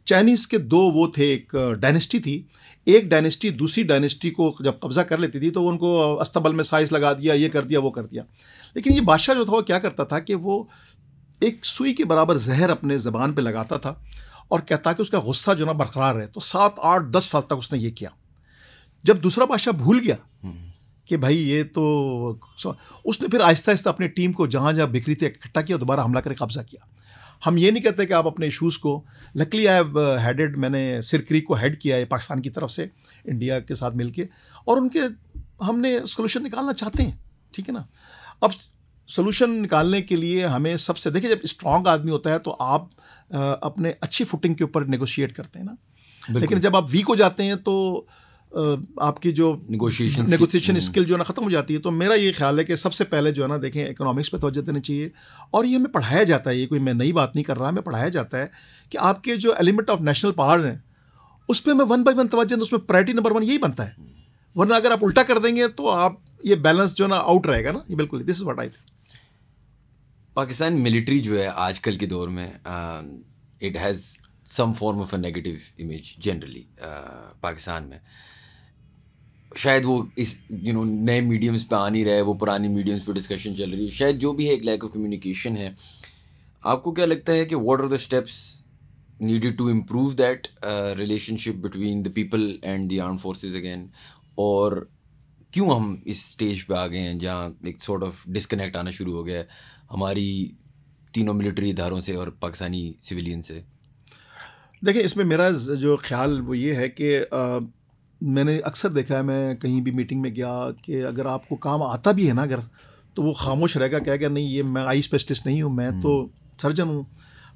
चाइनीज़ के दो वो थे एक डायनेस्टी थी एक डायनेस्टी दूसरी डायनेस्टी को जब कब्ज़ा कर लेती थी तो उनको अस्तबल में साइज लगा दिया ये कर दिया वो कर दिया लेकिन ये बादशाह जो था वो क्या करता था कि वो एक सुई के बराबर जहर अपने ज़बान पे लगाता था और कहता कि उसका गुस्सा जो ना बरकरार रहे तो सात आठ दस साल तक उसने ये किया जब दूसरा बादशाह भूल गया हम्म। कि भाई ये तो उसने फिर आहिस्ता आहिस्ता अपनी टीम को जहाँ जहाँ बिक्री थी इकट्ठा किया दोबारा हमला करके कब्ज़ा किया हम ये नहीं कहते कि आप अपने इशूज़ को लकली आई हैव हेडेड मैंने सिरक्री को हेड किया है पाकिस्तान की तरफ से इंडिया के साथ मिलके और उनके हमने सोल्यूशन निकालना चाहते हैं ठीक है ना अब सोल्यूशन निकालने के लिए हमें सबसे देखिए जब स्ट्रांग आदमी होता है तो आप uh, अपने अच्छी फुटिंग के ऊपर नेगोशिएट करते हैं ना लेकिन जब आप वीक हो जाते हैं तो आपकी जो नगोशिएशन नेगोशिएशन स्किल जो है ना ख़त्म हो जाती है तो मेरा ये ख्याल है कि सबसे पहले जो है ना देखें इकोनॉमिक्स पर तोजह देनी चाहिए और ये हमें पढ़ाया जाता है ये कोई मैं नई बात नहीं कर रहा हमें पढ़ाया जाता है कि आपके जो एलिमेंट ऑफ नेशनल पावर हैं उस पर हमें वन बाई वन तोजह उसमें प्रायरिटी नंबर वन यही बनता है वरना अगर आप उल्टा कर देंगे तो आप ये बैलेंस जो है ना आउट रहेगा ना ये बिल्कुल this is what I think Pakistan military जो है आजकल के दौर में it has some form of a negative image generally Pakistan में uh, शायद वो इस यू नो नए मीडियम्स पे आ नहीं रहे वो पुरानी मीडियम्स पे डिस्कशन चल रही है शायद जो भी है एक लैक ऑफ कम्युनिकेशन है आपको क्या लगता है कि what are the steps needed to improve that relationship between the people and the armed forces again और क्यों हम इस स्टेज पे आ गए हैं जहाँ एक सॉर्ट ऑफ डिस्कनेक्ट आना शुरू हो गया है हमारी तीनों मिलिट्री इधारों से और पाकिस्तानी सिविलियन से देखिए इसमें मेरा जो ख्याल वो ये है कि uh, मैंने अक्सर देखा है मैं कहीं भी मीटिंग में गया कि अगर आपको काम आता भी है ना अगर तो वो खामोश रहेगा कहेगा नहीं ये मैं आई स्पेशलिस्ट नहीं हूँ मैं तो सर्जन हम्म। हूँ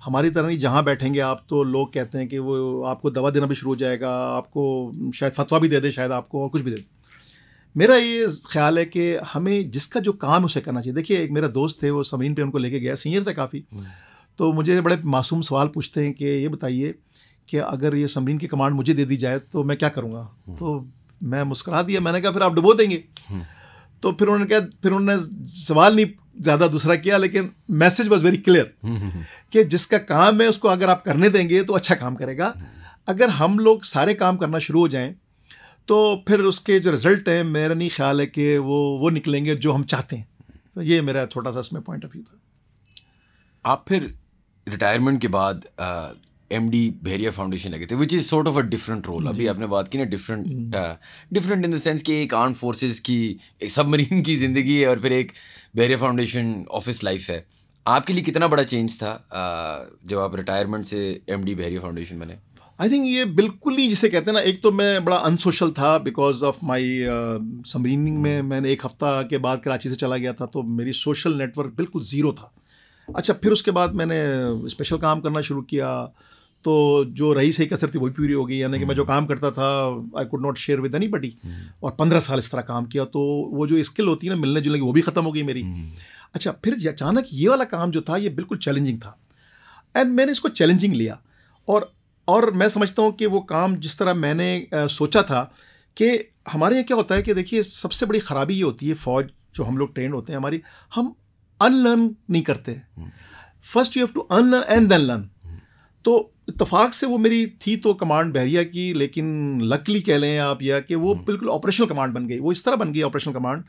हमारी तरह नहीं जहाँ बैठेंगे आप तो लोग कहते हैं कि वो आपको दवा देना भी शुरू हो जाएगा आपको शायद फतवा भी दे दे शायद आपको और कुछ भी दे दे मेरा ये ख्याल है कि हमें जिसका जो काम उसे करना चाहिए देखिए एक मेरा दोस्त थे वो समीन पे उनको लेके गया सीनियर थे काफ़ी हम्म। तो मुझे बड़े मासूम सवाल पूछते हैं कि ये बताइए कि अगर ये समरीन की कमांड मुझे दे दी जाए तो मैं क्या करूँगा हम्म। तो मैं मुस्करा दिया मैंने कहा फिर आप डुबो देंगे हम्म। तो फिर उन्होंने कहा फिर उन्होंने सवाल नहीं ज़्यादा दूसरा किया लेकिन मैसेज वॉज वेरी क्लियर कि जिसका काम है उसको अगर आप करने देंगे तो अच्छा काम करेगा अगर हम लोग सारे काम करना शुरू हो जाएं तो फिर उसके जो रिज़ल्ट हैं मेरा नहीं ख्याल है कि वो वो निकलेंगे जो हम चाहते हैं तो ये मेरा छोटा सा इसमें पॉइंट ऑफ व्यू था आप फिर रिटायरमेंट के बाद एम डी भेरिया फाउंडेशन लगे थे which is sort of a different role अभी आपने बात की ना different different in the sense कि एक आर्म फोर्सेज की एक सबमरीन की ज़िंदगी है और फिर एक भेरिया फाउंडेशन ऑफिस लाइफ है आपके लिए कितना बड़ा चेंज था uh, जब आप रिटायरमेंट से एम डी भेरिया फाउंडेशन बने आई थिंक ये बिल्कुल ही जिसे कहते हैं ना एक तो मैं बड़ा अनसोशल था बिकॉज ऑफ माई समरीनिंग में हम्म। मैंने एक हफ़्ता के बाद कराची से चला गया था तो मेरी सोशल नेटवर्क बिल्कुल ज़ीरो था अच्छा फिर उसके बाद मैंने स्पेशल काम करना शुरू किया तो जो रही सही कसर थी वही पूरी हो गई यानी कि मैं जो हम्म। काम करता था I could not share with anybody और पंद्रह साल इस तरह काम किया तो वो जो स्किल होती है ना मिलने जुलने की वो भी ख़त्म हो गई मेरी हम्म। अच्छा फिर अचानक ये वाला काम जो था ये बिल्कुल चैलेंजिंग था एंड मैंने इसको चैलेंजिंग लिया और और मैं समझता हूँ कि वो काम जिस तरह मैंने आ, सोचा था कि हमारे यहाँ क्या होता है कि देखिए सबसे बड़ी ख़राबी ये होती है फ़ौज जो हम लोग ट्रेंड होते हैं हमारी हम अनलर्न नहीं करते first you have to unlearn and then learn तो इतफाक से वो मेरी थी तो कमांड बहरिया की लेकिन लकली कह लें आप यह कि वो हम्म। बिल्कुल ऑपरेशनल कमांड बन गई वो इस तरह बन गई ऑपरेशनल कमांड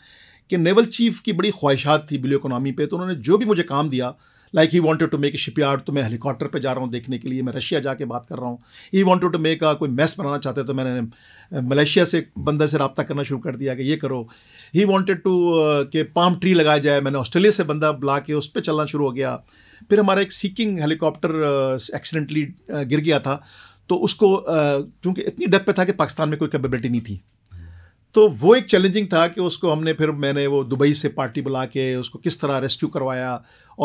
कि नेवल चीफ की बड़ी ख्वाहिशात थी बिलो इकोनॉमी पे तो उन्होंने जो भी मुझे काम दिया like he wanted to make a yard तो मैं हेलीकॉप्टर पर जा रहा हूँ देखने के लिए मैं रशिया जाके बात कर रहा हूँ ही वॉन्टेड टू मेक कोई मैस बनाना चाहते तो मैंने मलेशिया से बंदा से रबता करना शुरू कर दिया कि ये करो ही वॉन्टेड टू के पाम ट्री लगाया जाए मैंने ऑस्ट्रेलिया से बंदा बुला के उस पर चलना शुरू हो गया फिर हमारा एक सीकिंग हेलीकॉप्टर एक्सीडेंटली गिर गया था तो उसको चूंकि uh, इतनी डेप पे था कि पाकिस्तान में कोई कैपेबिलिटी नहीं थी तो वो एक चैलेंजिंग था कि उसको हमने फिर मैंने वो दुबई से पार्टी बुला के उसको किस तरह रेस्क्यू करवाया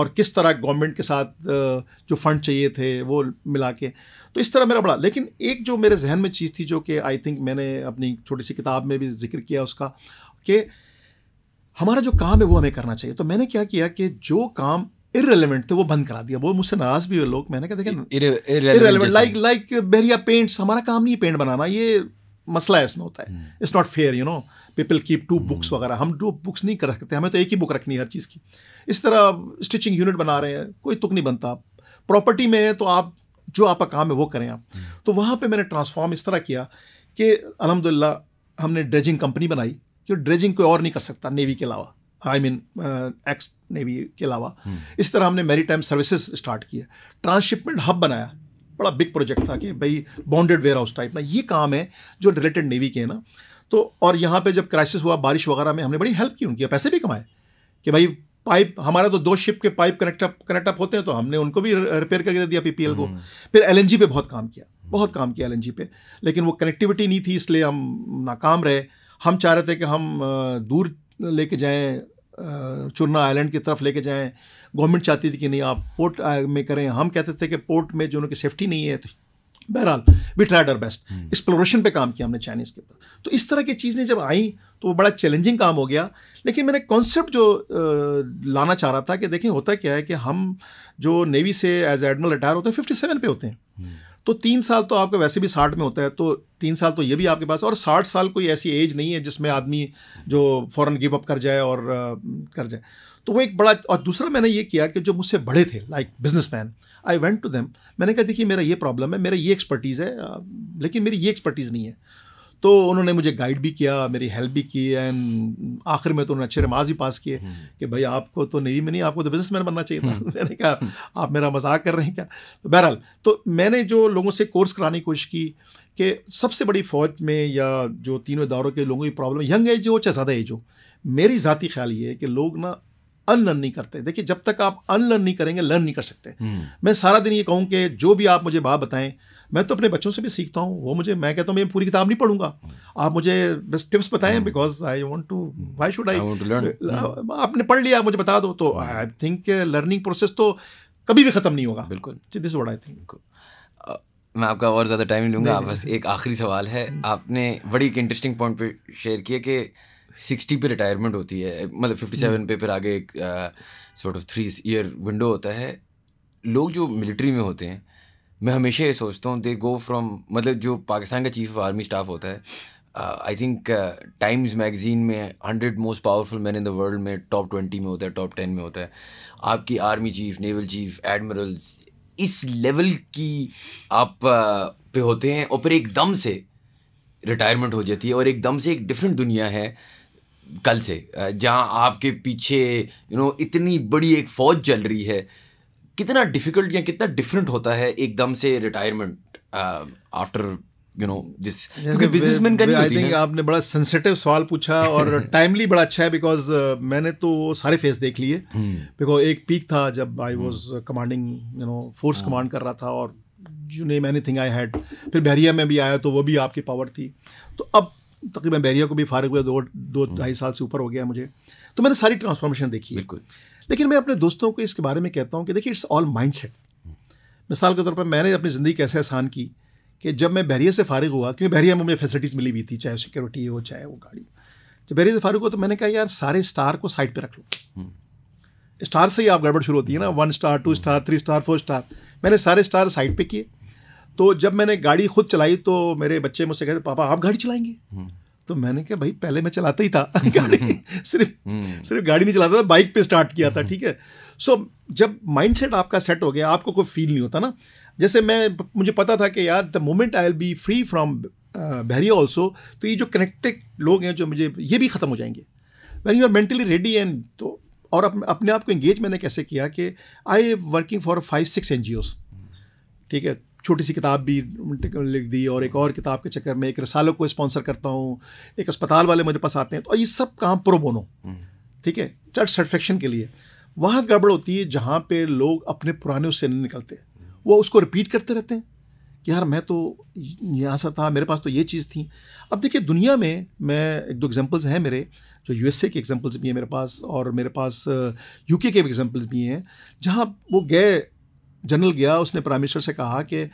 और किस तरह गवर्नमेंट के साथ uh, जो फंड चाहिए थे वो मिला के तो इस तरह मेरा बड़ा लेकिन एक जो मेरे जहन में चीज़ थी जो कि आई थिंक मैंने अपनी छोटी सी किताब में भी जिक्र किया उसका कि हमारा जो काम है वो हमें करना चाहिए तो मैंने क्या किया कि जो काम इरेलीवेंट थे वो बंद करा दिया वो मुझसे नाराज भी हुए लोग मैंने कहा देखें irrelevant like like Bahria paints हमारा काम नहीं पेंट बनाना ये मसला इसमें होता है it's not fair you know people keep to books वगैरह हम टू बुक्स नहीं कर सकते हमें तो एक ही बुक रखनी है हर चीज़ की इस तरह स्टिचिंग यूनिट बना रहे हैं कोई तुक नहीं बनता प्रॉपर्टी में तो आप जो आपका काम है वो करें आप हम्म। तो वहाँ पर मैंने ट्रांसफॉर्म इस तरह किया कि अलहमदिल्ला हमने ड्रेजिंग कंपनी बनाई जो ड्रेजिंग कोई और नहीं कर सकता नेवी के अलावा आई मीन एक्स नेवी के अलावा इस तरह हमने मेरी टाइम सर्विसेज स्टार्ट किया ट्रांसशिपमेंट हब बनाया बड़ा बिग प्रोजेक्ट था कि भाई बॉन्डेड वेयर हाउस टाइप ना ये काम है जो रिलेटेड नेवी के हैं ना तो और यहाँ पे जब क्राइसिस हुआ बारिश वगैरह में हमने बड़ी हेल्प की उनकी पैसे भी कमाए कि भाई पाइप हमारा तो दो शिप के pipe connect up connect up होते हैं तो हमने उनको भी रिपेयर करके दे दिया पी को हम्म। फिर एल पे बहुत काम किया बहुत काम किया एल पे लेकिन वो कनेक्टिविटी नहीं थी इसलिए हम नाकाम रहे हम चाह रहे थे कि हम दूर लेके जाएं चुरना आइलैंड की तरफ लेके जाएं गवर्नमेंट चाहती थी कि नहीं आप पोर्ट में करें हम कहते थे कि पोर्ट में जो उनकी सेफ्टी नहीं है तो बहरहाल we tried our best exploration पे काम किया हमने चाइनीज़ के ऊपर तो इस तरह की चीज़ें जब आई तो वो बड़ा चैलेंजिंग काम हो गया लेकिन मैंने कॉन्सेप्ट जो लाना चाह रहा था कि देखें होता क्या है कि हम जो नेवी से एज एडमिरल रिटायर होते हैं फिफ्टी सेवन पे होते हैं हम्म। तो तीन साल तो आपका वैसे भी साठ में होता है तो तीन साल तो ये भी आपके पास और साठ साल कोई ऐसी एज नहीं है जिसमें आदमी जो फ़ौरन गिव अप कर जाए और कर जाए तो वो एक बड़ा और दूसरा मैंने ये किया कि जो मुझसे बड़े थे like businessman I went to them मैंने कहा देखिए मेरा ये प्रॉब्लम है मेरा ये एक्सपर्टीज़ है लेकिन मेरी ये एक्सपर्टीज़ नहीं है तो उन्होंने मुझे गाइड भी किया मेरी हेल्प भी की एंड आखिर में तो उन्होंने अच्छे रमाज भी पास किए हम्म। कि भाई आपको तो नेवी में नहीं आपको तो बिजनेसमैन बनना चाहिए था हम्म। मैंने कहा आप मेरा मजाक कर रहे हैं क्या तो बहरहाल तो मैंने जो लोगों से कोर्स कराने की कोशिश की कि सबसे बड़ी फ़ौज में या जो तीनों इदारों के लोगों की प्रॉब्लम यंग एज हो चाहे ज़्यादा एज हो मेरी ज़ाती ख्याल ये है कि लोग ना अनलर्न नहीं करते देखिए जब तक आप अनलर्न नहीं करेंगे लर्न नहीं कर सकते हम्म। मैं सारा दिन ये कहूँ कि जो भी आप मुझे बात बताएं मैं तो अपने बच्चों से भी सीखता हूँ वो मुझे मैं कहता हूँ मैं पूरी किताब नहीं पढ़ूंगा हम्म। आप मुझे बस टिप्स बताएं because I want to why should I आपने पढ़ लिया मुझे बता दो तो आई थिंक लर्निंग प्रोसेस तो कभी भी ख़त्म नहीं होगा बिल्कुल दिस वॉट आई थिंक मैं आपका और ज़्यादा टाइम नहीं लूँगा बस एक आखिरी सवाल है आपने बड़ी एक इंटरेस्टिंग पॉइंट पे शेयर किया कि सिक्सटी पे रिटायरमेंट होती है मतलब फिफ्टी हम्म। सेवन पे फिर आगे एक sort of three year window होता है लोग जो मिलिट्री में होते हैं मैं हमेशा ये सोचता हूँ दे गो फ्रॉम मतलब जो पाकिस्तान का चीफ ऑफ आर्मी स्टाफ होता है आई थिंक टाइम्स मैगजीन में hundred most powerful man in the world में टॉप ट्वेंटी में होता है टॉप टेन में होता है आपकी army chief naval chief admirals इस लेवल की आप uh, पे होते हैं और फिर एकदम से रिटायरमेंट हो जाती है और एकदम से एक डिफरेंट दुनिया है कल से जहाँ आपके पीछे यू नो इतनी बड़ी एक फ़ौज चल रही है कितना डिफ़िकल्ट या कितना डिफरेंट होता है एकदम से retirement after you know this क्योंकि बिजनेसमैन का नहीं आई थिंक आपने बड़ा सेंसिटिव सवाल पूछा और टाइमली बड़ा अच्छा है बिकॉज uh, मैंने तो सारे फेस देख लिए बिकॉज हम्म। एक पीक था जब I was commanding you know force command कर रहा था और you name anything I had फिर बहरिया में भी आया तो वो भी आपकी पावर थी तो अब तकरीबन बहरिया को भी फारग हुआ दो दो हम्म। ढाई साल से ऊपर हो गया मुझे तो मैंने सारी ट्रांसफॉर्मेशन देखी है लेकिन मैं अपने दोस्तों को इसके बारे में कहता हूँ कि देखिए इट्स ऑल माइंड सेट मिसाल के तौर पर मैंने अपनी ज़िंदगी कैसे आसान की कि जब मैं बहरिया से फारिग हुआ क्योंकि बहरिया में मुझे फैसिलिटीज़ मिली हुई थी चाहे सिक्योरिटी हो चाहे वो गाड़ी जब बहरिया से फारग हुआ तो मैंने कहा यार सारे स्टार को साइड पर रख लो स्टार हम्म। से ही आप गड़बड़ शुरू होती है ना one star two star three star four star मैंने सारे स्टार साइड पर किए तो जब मैंने गाड़ी खुद चलाई तो मेरे बच्चे मुझसे कहते पापा आप गाड़ी चलाएंगे हम्म। तो मैंने कहा भाई पहले मैं चलाता ही था हम्म। गाड़ी सिर्फ हम्म। सिर्फ गाड़ी नहीं चलाता था बाइक पे स्टार्ट किया था ठीक है सो so, जब माइंडसेट आपका सेट हो गया आपको कोई फील नहीं होता ना जैसे मैं मुझे पता था कि यार the moment I will be free from Bahria also तो ये जो कनेक्टेड लोग हैं जो मुझे ये भी ख़त्म हो जाएंगे when you are mentally ready and तो और अप, अपने आप को इंगेज मैंने कैसे किया कि I working for five six एन ठीक है छोटी सी किताब भी लिख दी और एक और किताब के चक्कर में एक रसालों को स्पॉन्सर करता हूँ एक अस्पताल वाले मेरे पास आते हैं तो ये सब काम प्रो बोनो ठीक है चर्च सेटिस्फेक्शन के लिए वहाँ गड़बड़ होती है जहाँ पे लोग अपने पुराने उससे नहीं निकलते वो उसको रिपीट करते रहते हैं कि यार मैं तो यहाँ सा था मेरे पास तो ये चीज़ थी अब देखिए दुनिया में मैं एक दो एग्जांपल्स हैं मेरे जो यूएसए के एग्जांपल्स भी हैं मेरे पास और मेरे पास यूके के भी एग्जांपल्स भी हैं जहाँ वो गए जनरल गया उसने प्राइम मिनिस्टर से कहा कि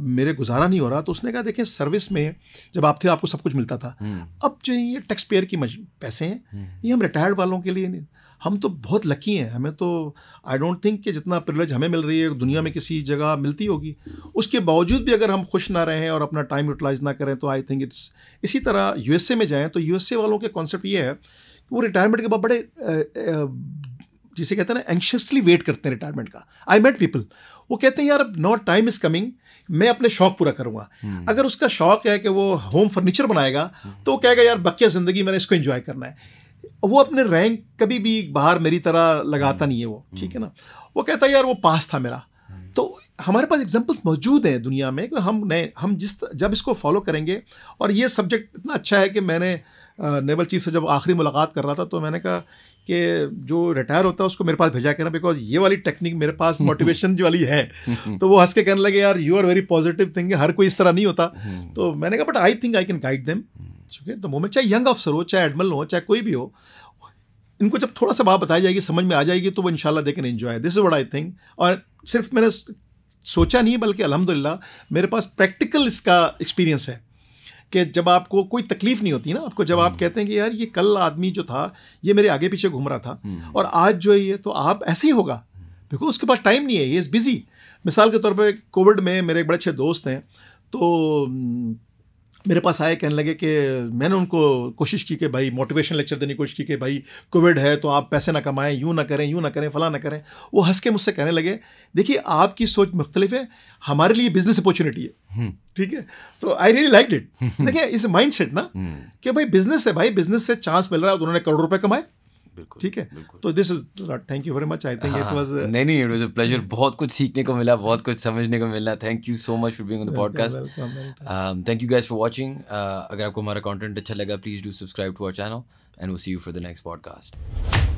मेरे गुजारा नहीं हो रहा तो उसने कहा देखें सर्विस में जब आप थे आपको सब कुछ मिलता था हम्म। अब जो ये टैक्स पेयर की पैसे हैं हम्म। ये हम रिटायर्ड वालों के लिए नहीं हम तो बहुत लकी हैं हमें तो आई डोंट थिंक कि जितना प्रिवलेज हमें मिल रही है दुनिया में किसी जगह मिलती होगी उसके बावजूद भी अगर हम खुश ना रहें और अपना टाइम यूटिलाइज ना करें तो आई थिंक इट्स इसी तरह यूएसए में जाएँ तो यूएसए वालों के कॉन्सेप्ट ये है वो रिटायरमेंट के बाद बड़े जिसे कहते हैं ना एंशियसली वेट करते हैं रिटायरमेंट का आई मेट पीपल वो कहते हैं यार नॉट टाइम इज कमिंग मैं अपने शौक पूरा करूंगा hmm. अगर उसका शौक है कि वो होम फर्नीचर बनाएगा hmm. तो वो कहेगा यार बकिया ज़िंदगी मैंने इसको इंजॉय करना है वो अपने रैंक कभी भी बाहर मेरी तरह लगाता हम्म। नहीं है वो ठीक है ना वो कहता है यार वो पास था मेरा तो हमारे पास एग्जाम्पल्स मौजूद हैं दुनिया में कि हम नए हम जिस जब इसको फॉलो करेंगे और ये सब्जेक्ट इतना अच्छा है कि मैंने नेवल चीफ से जब आखिरी मुलाकात कर रहा था तो मैंने कहा कि जो रिटायर होता है उसको मेरे पास भेजा करना बिकॉज ये वाली टेक्निक मेरे पास मोटिवेशन जो वाली है तो वो हंस के कहने लगे यार you are very positive thing हर कोई इस तरह नहीं होता तो मैंने कहा but I think I can guide them है तो मोमेंट चाहे यंग अफसर हो चाहे एडमल हो चाहे कोई भी हो इनको जब थोड़ा सा बात बताई जाएगी समझ में आ जाएगी तो वो इनशाला they can enjoy this is what I think और सिर्फ मैंने सोचा नहीं बल्कि अलहमदिल्ला मेरे पास प्रैक्टिकल इसका एक्सपीरियंस है कि जब आपको कोई तकलीफ नहीं होती ना आपको जब आप हम्म। कहते हैं कि यार ये कल आदमी जो था ये मेरे आगे पीछे घूम रहा था हम्म। और आज जो है ये तो आप ऐसे ही होगा बिकॉज उसके पास टाइम नहीं है ये इज़ बिज़ी मिसाल के तौर पर कोविड में मेरे एक बड़े अच्छे दोस्त हैं तो मेरे पास आए कहने लगे कि मैंने उनको कोशिश की कि भाई मोटिवेशन लेक्चर देने की कोशिश की कि भाई कोविड है तो आप पैसे ना कमाएं यूँ ना करें यूँ ना करें फ़ला ना करें वो हंस के मुझसे कहने लगे देखिए आपकी सोच मुख्तलिफ है हमारे लिए बिज़नेस अपॉर्चुनिटी है हम्म। ठीक है तो आई रियली लाइक इट देखिए इस माइंड सेट ना हम्म। कि भाई बिज़नेस है भाई बिज़नेस से चांस मिल रहा है उन्होंने करोड़ रुपये कमाए ठीक है तो this is thank you very much I think it was नहीं नहीं इट वाज अ प्लेजर बहुत कुछ सीखने को मिला बहुत कुछ समझने को मिला thank you so much for being on the podcast thank you guys for watching अगर आपको हमारा कंटेंट अच्छा लगा please do subscribe to our channel and we see you for the next podcast